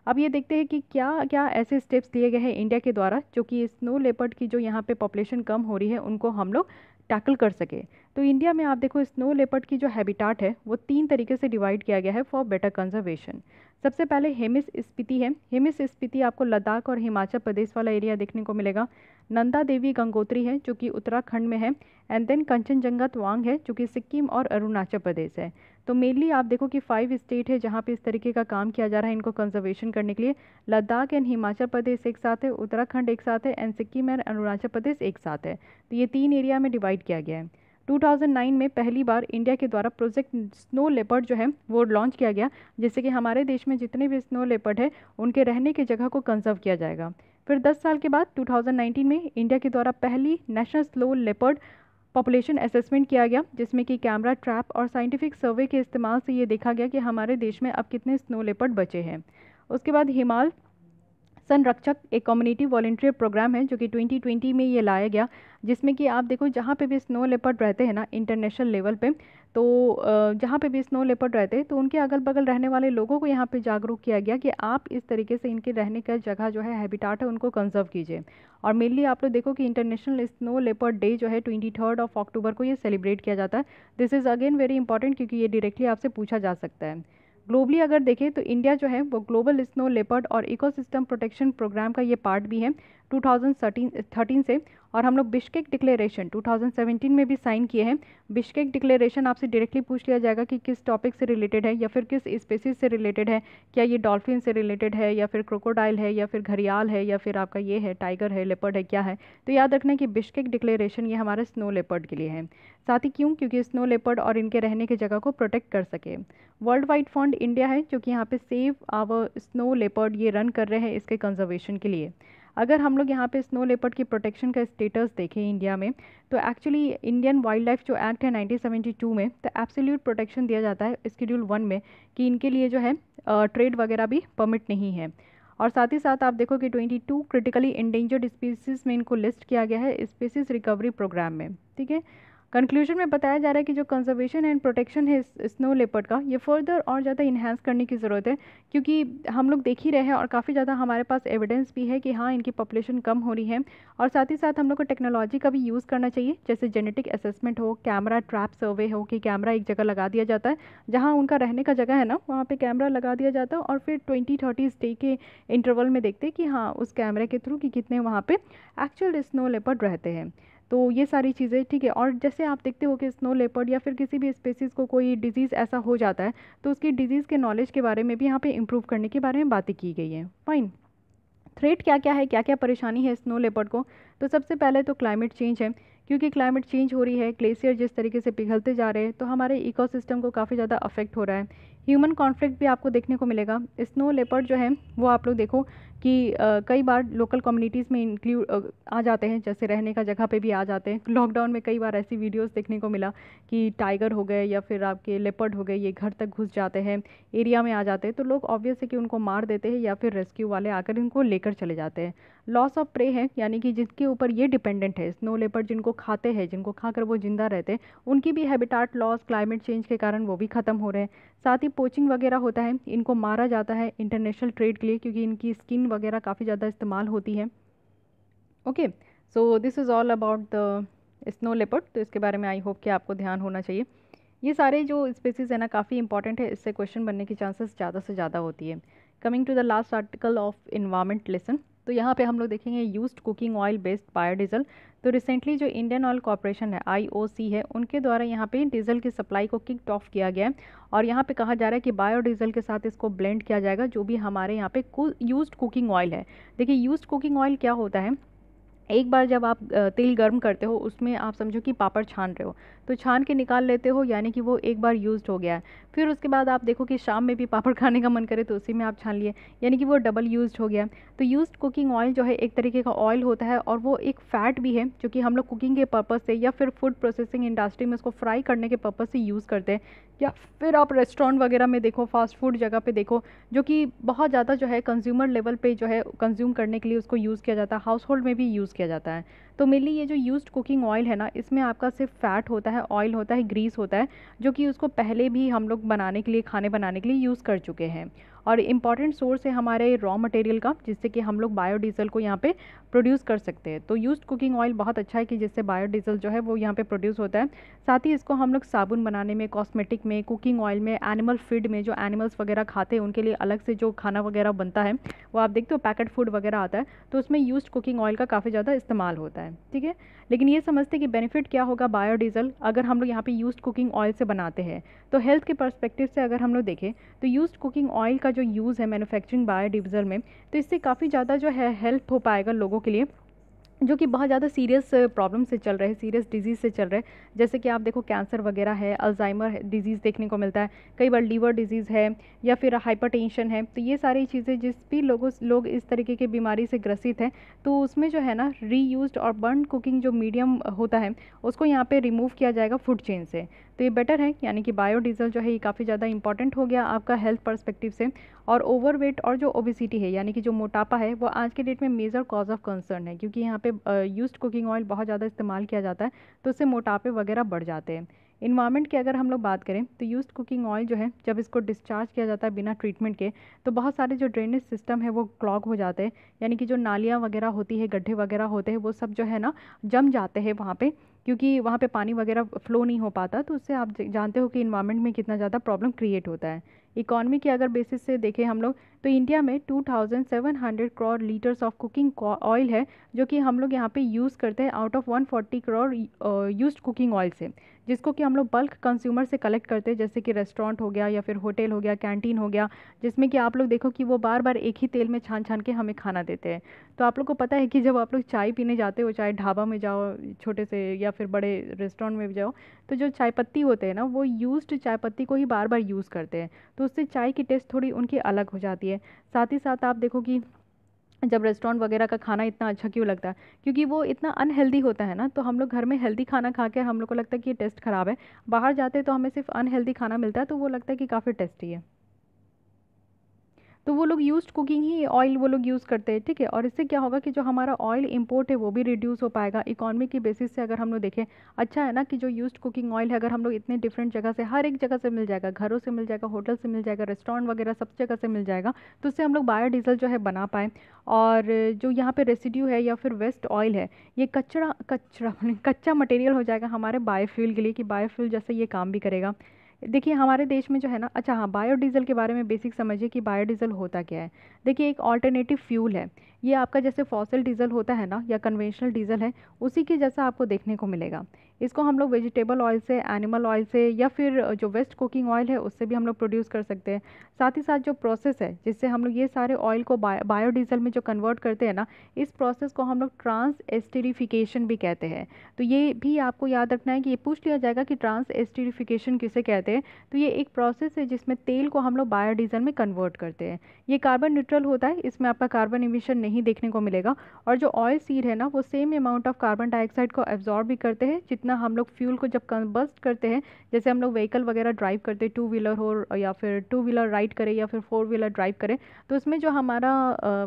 अब ये देखते हैं कि क्या क्या ऐसे स्टेप्स लिए गए हैं इंडिया के द्वारा जो कि स्नो लेपर्ड की जो यहाँ पे पॉपुलेशन कम हो रही है उनको हम लोग टैकल कर सके तो इंडिया में आप देखो स्नो लेपर्ड की जो हैबिटाट है वो तीन तरीके से डिवाइड किया गया है फॉर बेटर कंजर्वेशन सबसे पहले हेमिस स्पीति है हेमिस स्पीति आपको लद्दाख और हिमाचल प्रदेश वाला एरिया देखने को मिलेगा नंदा देवी गंगोत्री है जो कि उत्तराखंड में है एंड देन कंचनजंगा तवांग है जो कि सिक्किम और अरुणाचल प्रदेश है तो मेनली आप देखो कि फाइव स्टेट है जहाँ पे इस तरीके का काम किया जा रहा है इनको कंजर्वेशन करने के लिए लद्दाख एंड हिमाचल प्रदेश एक साथ है उत्तराखंड एक साथ है एंड सिक्किम एंड अरुणाचल प्रदेश एक साथ है तो ये तीन एरिया में डिवाइड किया गया है 2009 में पहली बार इंडिया के द्वारा प्रोजेक्ट स्नो लेपर्ड जो है वो लॉन्च किया गया जिससे कि हमारे देश में जितने भी स्नो लेपर्ड है उनके रहने की जगह को कंजर्व किया जाएगा फिर 10 साल के बाद 2019 में इंडिया के द्वारा पहली national snow leopard population assessment किया गया जिसमें कि कैमरा ट्रैप और साइंटिफिक सर्वे के इस्तेमाल से ये देखा गया कि हमारे देश में अब कितने स्नो लेपर्ड बचे हैं उसके बाद हिमाल संरक्षक एक कम्युनिटी वॉलेंटियर प्रोग्राम है जो कि 2020 में ये लाया गया जिसमें कि आप देखो जहाँ पे भी स्नो लेपर्ड रहते हैं ना इंटरनेशनल लेवल पे तो जहाँ पे भी स्नो लेपर्ड रहते हैं तो उनके अगल बगल रहने वाले लोगों को यहाँ पे जागरूक किया गया कि आप इस तरीके से इनके रहने का जगह जो है हैबिटाट है उनको कंजर्व कीजिए और मेनली आप लोग देखो कि इंटरनेशनल स्नो लेपर्ड डे जो है ट्वेंटी थर्ड ऑफ अक्टूबर को ये सेलिब्रेट किया जाता है this is again very important क्योंकि ये डायरेक्टली आपसे पूछा जा सकता है ग्लोबली अगर देखें तो इंडिया जो है वो ग्लोबल स्नो लेपर्ड और इकोसिस्टम प्रोटेक्शन प्रोग्राम का ये पार्ट भी है 2013 से और हम लोग बिश्केक डिक्लेरेशन 2017 में भी साइन किए हैं बिश्केक डिक्लेरेशन आपसे डायरेक्टली पूछ लिया जाएगा कि किस टॉपिक से रिलेटेड है या फिर किस स्पेसिस से रिलेटेड है क्या ये डॉल्फिन से रिलेटेड है या फिर क्रोकोडाइल है या फिर घरियाल है या फिर आपका ये है टाइगर है लेपर्ड है क्या है तो याद रखना कि बिश्केक डिक्लेरेशन ये हमारे स्नो लेपर्ड के लिए है साथ ही क्यों क्योंकि स्नो लेपर्ड और इनके रहने की जगह को प्रोटेक्ट कर सके वर्ल्ड वाइड फंड इंडिया है जो कि यहाँ पे सेव आवर स्नो लेपर्ड ये रन कर रहे हैं इसके कंजर्वेशन के लिए अगर हम लोग यहाँ पे स्नो लेपर्ड की प्रोटेक्शन का स्टेटस देखें इंडिया में तो एक्चुअली इंडियन वाइल्ड लाइफ जो एक्ट है 1972 में तो एब्सोल्यूट प्रोटेक्शन दिया जाता है स्कीड्यूल वन में कि इनके लिए जो है ट्रेड वगैरह भी परमिट नहीं है और साथ ही साथ आप देखो कि ट्वेंटी क्रिटिकली इंडेंजर्ड स्पीसीज़ में इनको लिस्ट किया गया है स्पीसीज रिकवरी प्रोग्राम में ठीक है कंक्लूजन में बताया जा रहा है कि जो कंजर्वेशन एंड प्रोटेक्शन है स्नो लेपर्ड का ये फर्दर और ज़्यादा इन्हेंस करने की ज़रूरत है क्योंकि हम लोग देख ही रहे हैं और काफ़ी ज़्यादा हमारे पास एविडेंस भी है कि हाँ इनकी पॉपुलेशन कम हो रही है और साथ ही साथ हम लोग को टेक्नोलॉजी का भी यूज़ करना चाहिए जैसे जेनेटिक असेसमेंट हो कैमरा ट्रैप सर्वे हो कि कैमरा एक जगह लगा दिया जाता है जहाँ उनका रहने का जगह है ना वहाँ पर कैमरा लगा दिया जाता है और फिर ट्वेंटी थर्टी डे के इंटरवल में देखते हैं कि हाँ उस कैमरे के थ्रू कि कितने वहाँ पर एक्चुअल स्नो लेपर्ड रहते हैं तो ये सारी चीज़ें ठीक है और जैसे आप देखते हो कि स्नो लेपर्ड या फिर किसी भी स्पेसीज़ को कोई डिजीज़ ऐसा हो जाता है तो उसकी डिजीज़ के नॉलेज के बारे में भी यहाँ पे इम्प्रूव करने के बारे में बातें की गई हैं फाइन थ्रेट क्या क्या है क्या क्या परेशानी है स्नो लेपर्ड को तो सबसे पहले तो क्लाइमेट चेंज है क्योंकि क्लाइमेट चेंज हो रही है ग्लेशियर जिस तरीके से पिघलते जा रहे हैं तो हमारे इकोसिस्टम को काफ़ी ज़्यादा अफेक्ट हो रहा है ह्यूमन कॉन्फ्लिक्ट भी आपको देखने को मिलेगा स्नो लेपर्ड जो है वो आप लोग देखो कि आ, कई बार लोकल कम्युनिटीज़ में इंक्लूड आ जाते हैं जैसे रहने का जगह पे भी आ जाते हैं लॉकडाउन में कई बार ऐसी वीडियोस देखने को मिला कि टाइगर हो गए या फिर आपके लेपर्ड हो गए ये घर तक घुस जाते हैं एरिया में आ जाते हैं तो लोग ऑब्वियस है कि उनको मार देते हैं या फिर रेस्क्यू वाले आकर इनको लेकर चले जाते हैं लॉस ऑफ प्रे है यानी कि जिसके ऊपर ये डिपेंडेंट है स्नो लेपर्ड जिनको खाते हैं जिनको खाकर वो जिंदा रहते हैं उनकी भी हैबिटाट लॉस क्लाइमेट चेंज के कारण वो भी ख़त्म हो रहे हैं साथ ही पोचिंग वगैरह होता है इनको मारा जाता है इंटरनेशनल ट्रेड के लिए क्योंकि इनकी स्किन वगैरह काफ़ी ज़्यादा इस्तेमाल होती है okay so this is all about the snow leopard तो इसके बारे में आई होप कि आपको ध्यान होना चाहिए ये सारे जो स्पेसीज़ है ना काफ़ी इंपॉर्टेंट है इससे क्वेश्चन बनने की चांसेस ज़्यादा से ज़्यादा होती है coming to the last article of environment lesson तो यहाँ पे हम लोग देखेंगे used cooking oil based biodiesel तो रिसेंटली जो इंडियन ऑयल कॉरपोरेशन है आईओसी है उनके द्वारा यहाँ पे डीजल की सप्लाई को किक ऑफ किया गया है और यहाँ पे कहा जा रहा है कि बायोडीजल के साथ इसको ब्लेंड किया जाएगा जो भी हमारे यहाँ पे यूज्ड कुकिंग ऑयल है देखिए यूज्ड कुकिंग ऑयल क्या होता है एक बार जब आप तेल गर्म करते हो उसमें आप समझो कि पापड़ छान रहे हो तो छान के निकाल लेते हो यानी कि वो एक बार यूज़ हो गया है फिर उसके बाद आप देखो कि शाम में भी पापड़ खाने का मन करे तो उसी में आप छान लिए यानी कि वो डबल यूज़ हो गया तो यूज कुकिंग ऑयल जो है एक तरीके का ऑयल होता है और वो एक फ़ैट भी है जो कि हम लोग कुकिंग के पर्पज़ से या फिर फूड प्रोसेसिंग इंडस्ट्री में उसको फ्राई करने के पर्पज़ से यूज़ करते हैं या फिर आप रेस्टोरेंट वगैरह में देखो फास्ट फूड जगह पे देखो जो कि बहुत ज़्यादा जो है कंज्यूमर लेवल पे जो है कंज्यूम करने के लिए उसको यूज़ किया जाता है हाउस होल्ड में भी यूज़ किया किया जाता है तो मेनली ये जो यूज्ड कुकिंग ऑयल है ना इसमें आपका सिर्फ फ़ैट होता है ऑयल होता है ग्रीस होता है जो कि उसको पहले भी हम लोग बनाने के लिए खाने बनाने के लिए यूज़ कर चुके हैं और इम्पॉर्टेंट सोर्स है हमारे रॉ मटेरियल का जिससे कि हम लोग बायोडीज़ल को यहाँ पे प्रोड्यूस कर सकते हैं तो यूज्ड कुकिंग ऑयल बहुत अच्छा है कि जिससे बायोडीज़ल जो है वो यहाँ पे प्रोड्यूस होता है साथ ही इसको हम लोग साबुन बनाने में कॉस्मेटिक में कुकिंग ऑयल में एनिमल फीड में जो एनिमल्स वगैरह खाते हैं उनके लिए अलग से जो खाना वगैरह बनता है वो आप देखते हो पैकेट फूड वगैरह आता है तो उसमें यूज कुकिंग ऑयल का काफ़ी ज़्यादा इस्तेमाल होता है है ठीक है लेकिन ये समझते हैं कि बेनिफिट क्या होगा बायोडीज़ल अगर हम लोग यहाँ पे यूज्ड कुकिंग ऑयल से बनाते हैं तो हेल्थ के पर्सपेक्टिव से अगर हम लोग देखें तो यूज्ड कुकिंग ऑयल का जो यूज़ है मैनुफैक्चरिंग बायोडीज़ल में तो इससे काफ़ी ज़्यादा जो है हेल्प हो पाएगा लोगों के लिए जो कि बहुत ज़्यादा सीरियस प्रॉब्लम से चल रहे सीरियस डिजीज़ से चल रहे जैसे कि आप देखो कैंसर वगैरह है अल्जाइमर डिजीज़ देखने को मिलता है कई बार लीवर डिजीज़ है या फिर हाइपरटेंशन है तो ये सारी चीज़ें जिस भी लोगों लोग इस तरीके की बीमारी से ग्रसित हैं तो उसमें जो है ना रीयूज्ड और बर्न कुकिंग जो मीडियम होता है उसको यहाँ पर रिमूव किया जाएगा फूड चेन से तो ये बेटर है यानी कि बायोडीज़ल जो है ये काफ़ी ज़्यादा इंपॉर्टेंट हो गया आपका हेल्थ पर्सपेक्टिव से और ओवरवेट और जो ओबिसिटी है यानी कि जो मोटापा है वो आज के डेट में मेजर कॉज ऑफ कंसर्न है क्योंकि यहाँ पे यूज्ड कुकिंग ऑयल बहुत ज़्यादा इस्तेमाल किया जाता है तो उससे मोटापे वगैरह बढ़ जाते हैं इन्वायरमेंट की अगर हम लोग बात करें तो यूज कुकिंग ऑयल जो है जब इसको डिस्चार्ज किया जाता है बिना ट्रीटमेंट के तो बहुत सारे जो ड्रेनेज सिस्टम है वो क्लॉग हो जाते हैं यानी कि जो नालियाँ वगैरह होती है गड्ढे वगैरह होते हैं वो सब जो है ना जम जाते हैं वहाँ पर क्योंकि वहाँ पे पानी वगैरह फ़्लो नहीं हो पाता तो उससे आप जानते हो कि इन्वायरमेंट में कितना ज़्यादा प्रॉब्लम क्रिएट होता है इकॉनमी के अगर बेसिस से देखें हम लोग तो इंडिया में 2,700 crore litres of cooking oil है जो कि हम लोग यहाँ पे यूज़ करते हैं out of 140 crore use cooking oil से जिसको कि हम लोग बल्क कंज्यूमर से कलेक्ट करते हैं जैसे कि रेस्टोरेंट हो गया या फिर होटल हो गया कैंटीन हो गया जिसमें कि आप लोग देखो कि वो बार बार एक ही तेल में छान छान के हमें खाना देते हैं तो आप लोग को पता है कि जब आप लोग चाय पीने जाते हो चाहे ढाबा में जाओ छोटे से या फिर बड़े रेस्टोरेंट में भी जाओ तो जो चाय पत्ती होते हैं ना वो यूज्ड चाय पत्ती को ही बार बार यूज़ करते हैं तो उससे चाय की टेस्ट थोड़ी उनकी अलग हो जाती है साथ ही साथ आप देखो कि जब रेस्टोरेंट वगैरह का खाना इतना अच्छा क्यों लगता है क्योंकि वो इतना अनहेल्दी होता है ना तो हम लोग घर में हेल्दी खाना खा के हम लोग को लगता है कि ये टेस्ट ख़राब है बाहर जाते तो हमें सिर्फ अनहेल्दी खाना मिलता है तो वो लगता है कि काफ़ी टेस्टी है तो वो लोग यूज कुकिंग ही ऑयल वो लोग यूज़ करते हैं ठीक है और इससे क्या होगा कि जो हमारा ऑयल इम्पोर्ट है वो भी रिड्यूस हो पाएगा इकोनॉमी के बेसिस से अगर हम लोग देखें अच्छा है ना कि जो यूज कुकिंग ऑयल है अगर हम लोग इतने डिफरेंट जगह से हर एक जगह से मिल जाएगा घरों से मिल जाएगा होटल से मिल जाएगा रेस्टोरेंट वगैरह सब जगह से मिल जाएगा तो उससे हम लोग बायोडीजल जो है बना पाएँ और जो यहाँ पे रेसिड्यू है या फिर वेस्ट ऑयल है ये कचरा कचरा कच्चा मटेरियल हो जाएगा हमारे बायोफ्यूल के लिए कि बायोफ्यूल जैसे ये काम भी करेगा देखिए हमारे देश में जो है ना अच्छा हाँ बायोडीज़ल के बारे में बेसिक समझिए कि बायोडीज़ल होता क्या है देखिए एक ऑल्टरनेटिव फ्यूल है ये आपका जैसे फॉसल डीज़ल होता है ना या कन्वेंशनल डीज़ल है उसी के जैसा आपको देखने को मिलेगा इसको हम लोग वेजिटेबल ऑयल से एनिमल ऑयल से या फिर जो वेस्ट कुकिंग ऑयल है उससे भी हम लोग प्रोड्यूस कर सकते हैं साथ ही साथ जो प्रोसेस है जिससे हम लोग ये सारे ऑयल को बायोडीजल में जो कन्वर्ट करते हैं ना इस प्रोसेस को हम लोग ट्रांस एस्टेरीफिकेशन भी कहते हैं तो ये भी आपको याद रखना है कि ये पूछ लिया जाएगा कि ट्रांस एस्टेरीफिकेशन किसे कहते हैं तो ये एक प्रोसेस है जिसमें तेल को हम लोग बायोडीजल में कन्वर्ट करते हैं ये कार्बन न्यूट्रल होता है इसमें आपका कार्बन इमिशन नहीं देखने को मिलेगा और जो ऑयल सीड है ना वो same amount of carbon dioxide को एब्जॉर्ब भी करते हैं जितना ना हम लोग फ्यूल को जब कंबस्ट करते हैं जैसे हम लोग व्हीकल वगैरह ड्राइव करते टू व्हीलर हो या फिर टू व्हीलर राइड करें या फिर फोर व्हीलर ड्राइव करें तो उसमें जो हमारा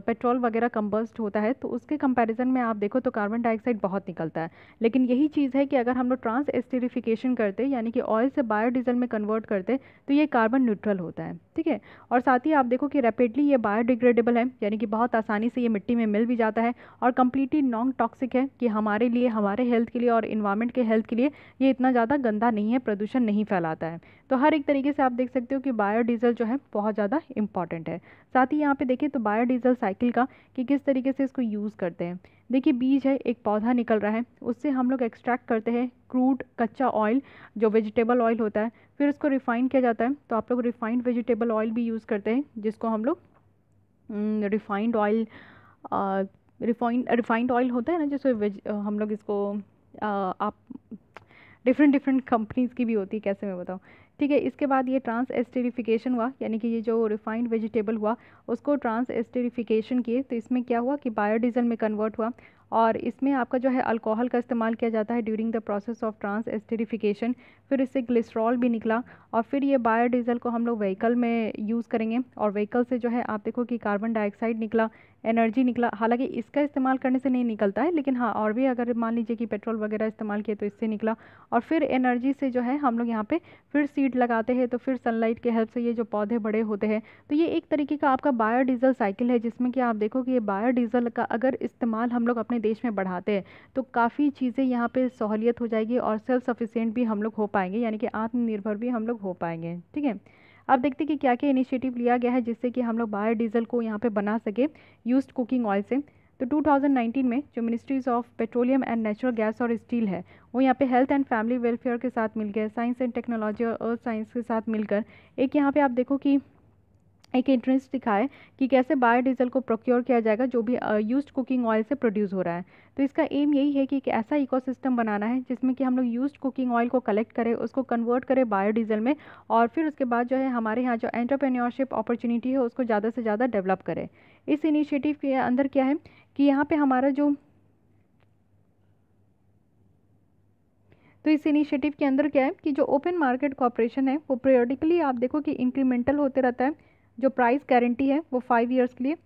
पेट्रोल वगैरह कंबस्ट होता है तो उसके कंपेरिजन में आप देखो तो कार्बन डाइऑक्साइड बहुत निकलता है लेकिन यही चीज़ है कि अगर हम लोग ट्रांस एस्टेरिफिकेशन करते यानी कि ऑयल से बायोडीजल में कन्वर्ट करते तो ये कार्बन न्यूट्रल होता है ठीक है और साथ ही आप देखो कि रैपिडली ये बायोडिग्रेडेबल है यानी कि बहुत आसानी से ये मिट्टी में मिल भी जाता है और कम्प्लीटली नॉन टॉक्सिक है कि हमारे लिए हमारे हेल्थ के लिए और इन्वायरमेंट के हेल्थ के लिए ये इतना ज़्यादा गंदा नहीं है प्रदूषण नहीं फैलाता है तो हर एक तरीके से आप देख सकते हो कि बायोडीज़ल जो है बहुत ज़्यादा इंपॉर्टेंट है साथ ही यहाँ पे देखें तो बायोडीज़ल साइकिल का कि किस तरीके से इसको यूज़ करते हैं देखिए बीज है एक पौधा निकल रहा है उससे हम लोग एक्सट्रैक्ट करते हैं क्रूड कच्चा ऑयल जो वेजिटेबल ऑयल होता है फिर उसको रिफ़ाइन किया जाता है तो आप लोग रिफ़ाइंड वेजिटेबल ऑयल भी यूज़ करते हैं जिसको हम लोग refined oil refined refined oil होता है ना जैसे हम लोग इसको आप डिफरेंट डिफरेंट कंपनीज़ की भी होती है कैसे मैं बताऊँ ठीक है इसके बाद ये ट्रांस एस्टेरिफिकेशन हुआ यानी कि ये जो रिफाइंड वेजिटेबल हुआ उसको ट्रांस एस्टेरिफिकेशन किए तो इसमें क्या हुआ कि बायोडीजल में कन्वर्ट हुआ और इसमें आपका जो है अल्कोहल का इस्तेमाल किया जाता है during the process of transesterification फिर इससे ग्लिसरॉल भी निकला और फिर ये बायोडीजल को हम लोग व्हीकल में यूज़ करेंगे और व्हीकल से जो है आप देखो कि कार्बन डाइऑक्साइड निकला एनर्जी निकला हालांकि इसका इस्तेमाल करने से नहीं निकलता है लेकिन हाँ और भी अगर मान लीजिए कि पेट्रोल वगैरह इस्तेमाल किए तो इससे निकला और फिर एनर्जी से जो है हम लोग यहाँ पर फिर सीड लगाते हैं तो फिर सनलाइट के हेल्प से ये जो पौधे बड़े होते हैं तो ये एक तरीके का आपका बायो डीज़ल साइकिल है जिसमें कि आप देखो कि ये डीज़ल का अगर इस्तेमाल हम लोग अपने देश में बढ़ाते हैं तो काफ़ी चीज़ें यहाँ पर सहूलियत हो जाएगी और सेल्फ सफिशेंट भी हम लोग हो पाएंगे यानी कि आत्मनिर्भर भी हम लोग हो पाएंगे ठीक है अब देखते हैं कि क्या क्या इनिशिएटिव लिया गया है जिससे कि हम लोग बायो डीजल को यहाँ पे बना सके यूज्ड कुकिंग ऑयल से तो 2019 में जो ministries of petroleum and natural gas और स्टील है वो यहाँ पे हेल्थ एंड फैमिली वेलफेयर के साथ मिलकर साइंस एंड टेक्नोलॉजी और अर्थ साइंस के साथ मिलकर एक यहाँ पे आप देखो कि एक इंटरेस्ट दिखाए कि कैसे बायोडीजल को प्रोक्योर किया जाएगा जो भी यूज्ड कुकिंग ऑयल से प्रोड्यूस हो रहा है तो इसका एम यही है कि एक ऐसा इकोसिस्टम बनाना है जिसमें कि हम लोग यूज्ड कुकिंग ऑयल को कलेक्ट करें उसको कन्वर्ट करें बायोडीजल में और फिर उसके बाद जो है हमारे यहाँ जो एंटरप्रेन्योरशिप अपॉर्चुनिटी है उसको ज़्यादा से ज़्यादा डेवलप करें इस इनिशिएटिव के अंदर क्या है कि यहाँ पर हमारा जो तो इस इनिशिएटिव के अंदर क्या है कि जो ओपन मार्केट कॉपरेशन है वो पीरियडिकली आप देखो कि इंक्रीमेंटल होते रहता है जो प्राइस गारंटी है वो फाइव ईयर्स के लिए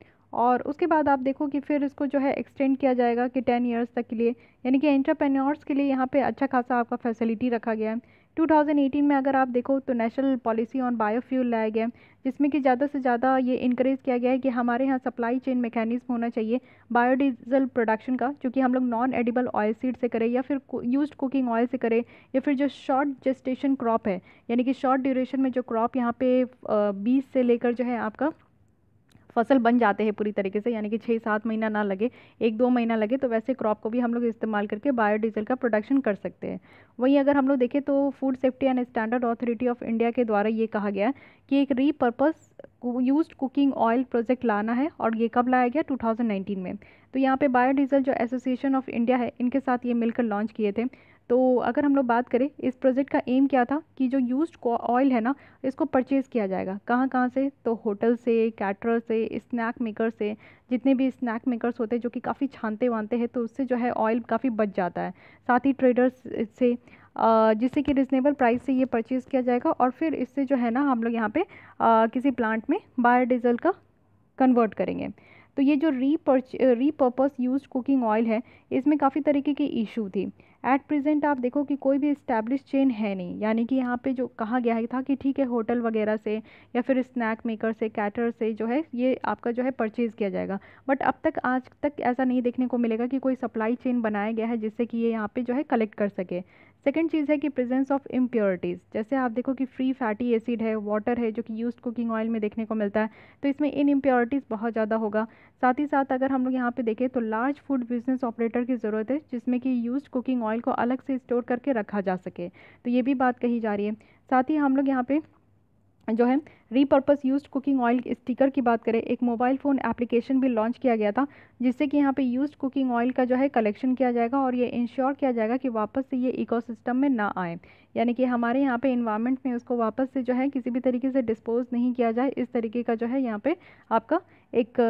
और उसके बाद आप देखो कि फिर इसको जो है एक्सटेंड किया जाएगा कि टेन ईयर्स तक के लिए यानी कि एंटरप्रेन्योर्स के लिए यहाँ पे अच्छा खासा आपका फैसिलिटी रखा गया है 2018 में अगर आप देखो तो नेशनल पॉलिसी ऑन बायोफ्यूल लाया गया जिसमें कि ज़्यादा से ज़्यादा ये इंक्रेज किया गया है कि हमारे यहाँ सप्लाई चेन मैकेनिज्म होना चाहिए बायोडीजल प्रोडक्शन का जो कि हम लोग नॉन एडिबल ऑयल सीड से करें या फिर यूज कुकिंग ऑयल से करें या फिर जो शॉर्ट जेस्टेशन क्रॉप है यानी कि शॉर्ट ड्यूरेशन में जो क्रॉप यहाँ पे बीस से लेकर जो है आपका फसल बन जाते हैं पूरी तरीके से यानी कि छः सात महीना ना लगे एक दो महीना लगे तो वैसे क्रॉप को भी हम लोग इस्तेमाल करके बायोडीजल का प्रोडक्शन कर सकते हैं वहीं अगर हम लोग देखें तो food safety and standard authority of India के द्वारा ये कहा गया कि एक repurpose use cooking oil project लाना है और ये कब लाया गया 2019 में तो यहाँ पे बायोडीजल जो एसोसिएशन ऑफ इंडिया है इनके साथ ये मिलकर लॉन्च किए थे तो अगर हम लोग बात करें इस प्रोजेक्ट का एम क्या था कि जो यूज्ड ऑयल है ना इसको परचेज़ किया जाएगा कहाँ कहाँ से तो होटल से कैटर से स्नैक मेकर से जितने भी स्नैक मेकर्स होते हैं जो कि काफ़ी छानते वानते हैं तो उससे जो है ऑयल काफ़ी बच जाता है साथ ही ट्रेडर्स से जिससे कि रिजनेबल प्राइस से ये परचेज़ किया जाएगा और फिर इससे जो है ना हम लोग यहाँ पर किसी प्लांट में बायोडीजल का कन्वर्ट करेंगे तो ये जो रीपर्च रीपर्पज़ यूज कुकिंग ऑयल है इसमें काफ़ी तरीके की इशू थी एट प्रेजेंट आप देखो कि कोई भी इस्टेब्लिश चेन है नहीं यानी कि यहाँ पे जो कहा गया है था कि ठीक है होटल वगैरह से या फिर स्नैक मेकर से कैटर से जो है ये आपका जो है परचेज़ किया जाएगा बट अब तक आज तक ऐसा नहीं देखने को मिलेगा कि कोई सप्लाई चेन बनाया गया है जिससे कि ये यहाँ पर जो है कलेक्ट कर सके सेकेंड चीज़ है कि प्रेजेंस ऑफ इम्प्योरिटीज़ जैसे आप देखो कि फ्री फैटी एसिड है वाटर है जो कि यूज कुकिंग ऑयल में देखने को मिलता है तो इसमें इन इम्प्योरिटीज़ बहुत ज़्यादा होगा साथ ही साथ अगर हम लोग यहाँ पे देखें तो लार्ज फूड बिजनेस ऑपरेटर की ज़रूरत है जिसमें कि यूज कुकिंग ऑयल को अलग से स्टोर करके रखा जा सके तो ये भी बात कही जा रही है साथ ही हम लोग यहाँ पर जो है repurpose use cooking oil sticker की बात करें एक मोबाइल फ़ोन एप्लीकेशन भी लॉन्च किया गया था जिससे कि यहाँ पे यूज्ड कुकिंग ऑयल का जो है कलेक्शन किया जाएगा और ये इंश्योर किया जाएगा कि वापस से ये इकोसिस्टम में ना आए यानी कि हमारे यहाँ पे इन्वायरमेंट में उसको वापस से जो है किसी भी तरीके से डिस्पोज नहीं किया जाए इस तरीके का जो है यहाँ पर आपका एक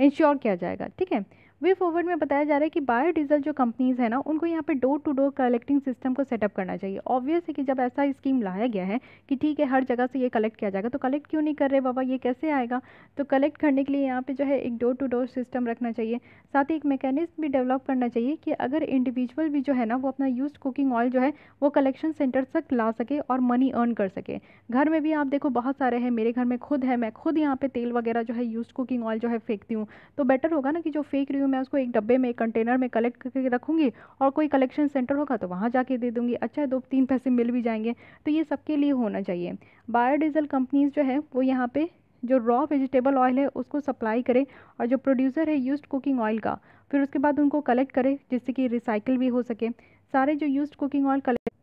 इंश्योर किया जाएगा ठीक है वे फॉरवर्ड में बताया जा रहा है कि बायोडीजल जो कंपनीज़ है ना उनको यहाँ पे door to door collecting system को सेटअप करना चाहिए ऑब्वियस है कि जब ऐसा स्कीम लाया गया है कि ठीक है हर जगह से ये कलेक्ट किया जाएगा तो कलेक्ट क्यों नहीं कर रहे बाबा ये कैसे आएगा तो कलेक्ट करने के लिए यहाँ पर जो है एक डोर टू डोर सिस्टम रखना चाहिए साथ ही एक मैकेनिज्म भी डेवलप करना चाहिए कि अगर इंडिविजुअल भी जो है ना वो अपना यूज कुकिंग ऑयल जो है वो कलेक्शन सेंटर तक ला सके और मनी अर्न कर सके घर में भी आप देखो बहुत सारे हैं मेरे घर में खुद है मैं खुद यहाँ पर तेल वगैरह जो है यूज कुकिंग ऑयल जो है फेंकती हूँ तो बेटर होगा ना कि जो फेंक रही हूँ मैं उसको एक डब्बे में एक कंटेनर में कलेक्ट करके रखूँगी और कोई कलेक्शन सेंटर होगा तो वहाँ जाके दे दूँगी अच्छा दो तीन पैसे मिल भी जाएंगे तो ये सबके लिए होना चाहिए बायोडीज़ल कंपनीज़ जो है वो यहाँ पर जो रॉ वेजिटेबल ऑयल है उसको सप्लाई करें और जो प्रोड्यूसर है यूज्ड कुकिंग ऑयल का फिर उसके बाद उनको कलेक्ट करें जिससे कि रिसाइकिल भी हो सके सारे जो यूज्ड कुकिंग ऑयल कलेक्ट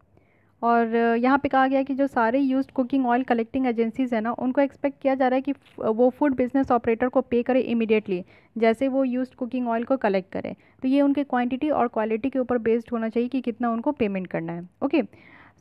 और यहाँ पे कहा गया कि जो सारे used cooking oil collecting agencies हैं ना उनको एक्सपेक्ट किया जा रहा है कि वो फूड बिजनेस ऑपरेटर को पे करें इमीडिएटली जैसे वो यूज्ड कुकिंग ऑयल को कलेक्ट करें तो ये उनके क्वांटिटी और क्वालिटी के ऊपर बेस्ड होना चाहिए कि कितना उनको पेमेंट करना है okay okay?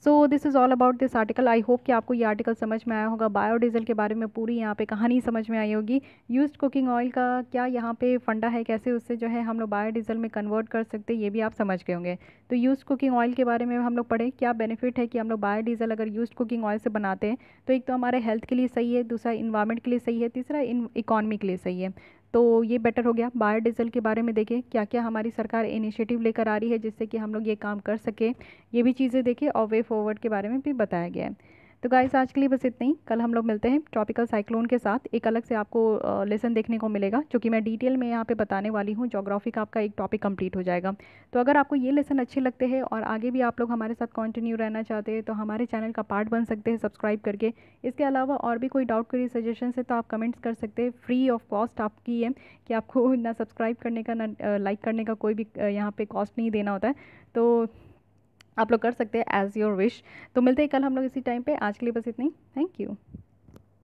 So this is all about this article I hope कि आपको ये आर्टिकल समझ में आया होगा बायोडीज़ल के बारे में पूरी यहाँ पे कहानी समझ में आई होगी यूज्ड कुकिंग ऑयल का क्या यहाँ पे फंडा है कैसे उससे जो है हम लोग बायोडीज़ल में कन्वर्ट कर सकते हैं ये भी आप समझ गए होंगे तो यूज़ कुकिंग ऑयल के बारे में हम लोग पढ़ें क्या बेनिफिट है कि हम लोग बायोडीज़ल अगर यूज कुकिंग ऑयल से बनाते हैं तो एक तो हमारे हेल्थ के लिए सही है दूसरा इन्वायरमेंट के लिए सही है तीसरा इकॉनमी के लिए सही है तो ये बेटर हो गया बायो डीज़ल के बारे में देखें क्या क्या हमारी सरकार इनिशिएटिव लेकर आ रही है जिससे कि हम लोग ये काम कर सकें ये भी चीज़ें देखें और वे फॉरवर्ड के बारे में भी बताया गया है तो गाइस आज के लिए बस इतना ही कल हम लोग मिलते हैं ट्रॉपिकल साइक्लोन के साथ एक अलग से आपको लेसन देखने को मिलेगा जो कि मैं डिटेल में यहाँ पे बताने वाली हूँ जोग्राफी का आपका एक टॉपिक कंप्लीट हो जाएगा तो अगर आपको ये लेसन अच्छे लगते हैं और आगे भी आप लोग हमारे साथ कंटिन्यू रहना चाहते हैं तो हमारे चैनल का पार्ट बन सकते हैं सब्सक्राइब करके इसके अलावा और भी कोई डाउट कोई सजेशन है तो आप कमेंट्स कर सकते हैं फ्री ऑफ कॉस्ट आपकी है कि आपको ना सब्सक्राइब करने का ना लाइक करने का कोई भी यहाँ पर कॉस्ट नहीं देना होता है तो आप लोग कर सकते हैं एज़ योर विश तो मिलते हैं कल हम लोग इसी टाइम पे आज के लिए बस इतनी थैंक यू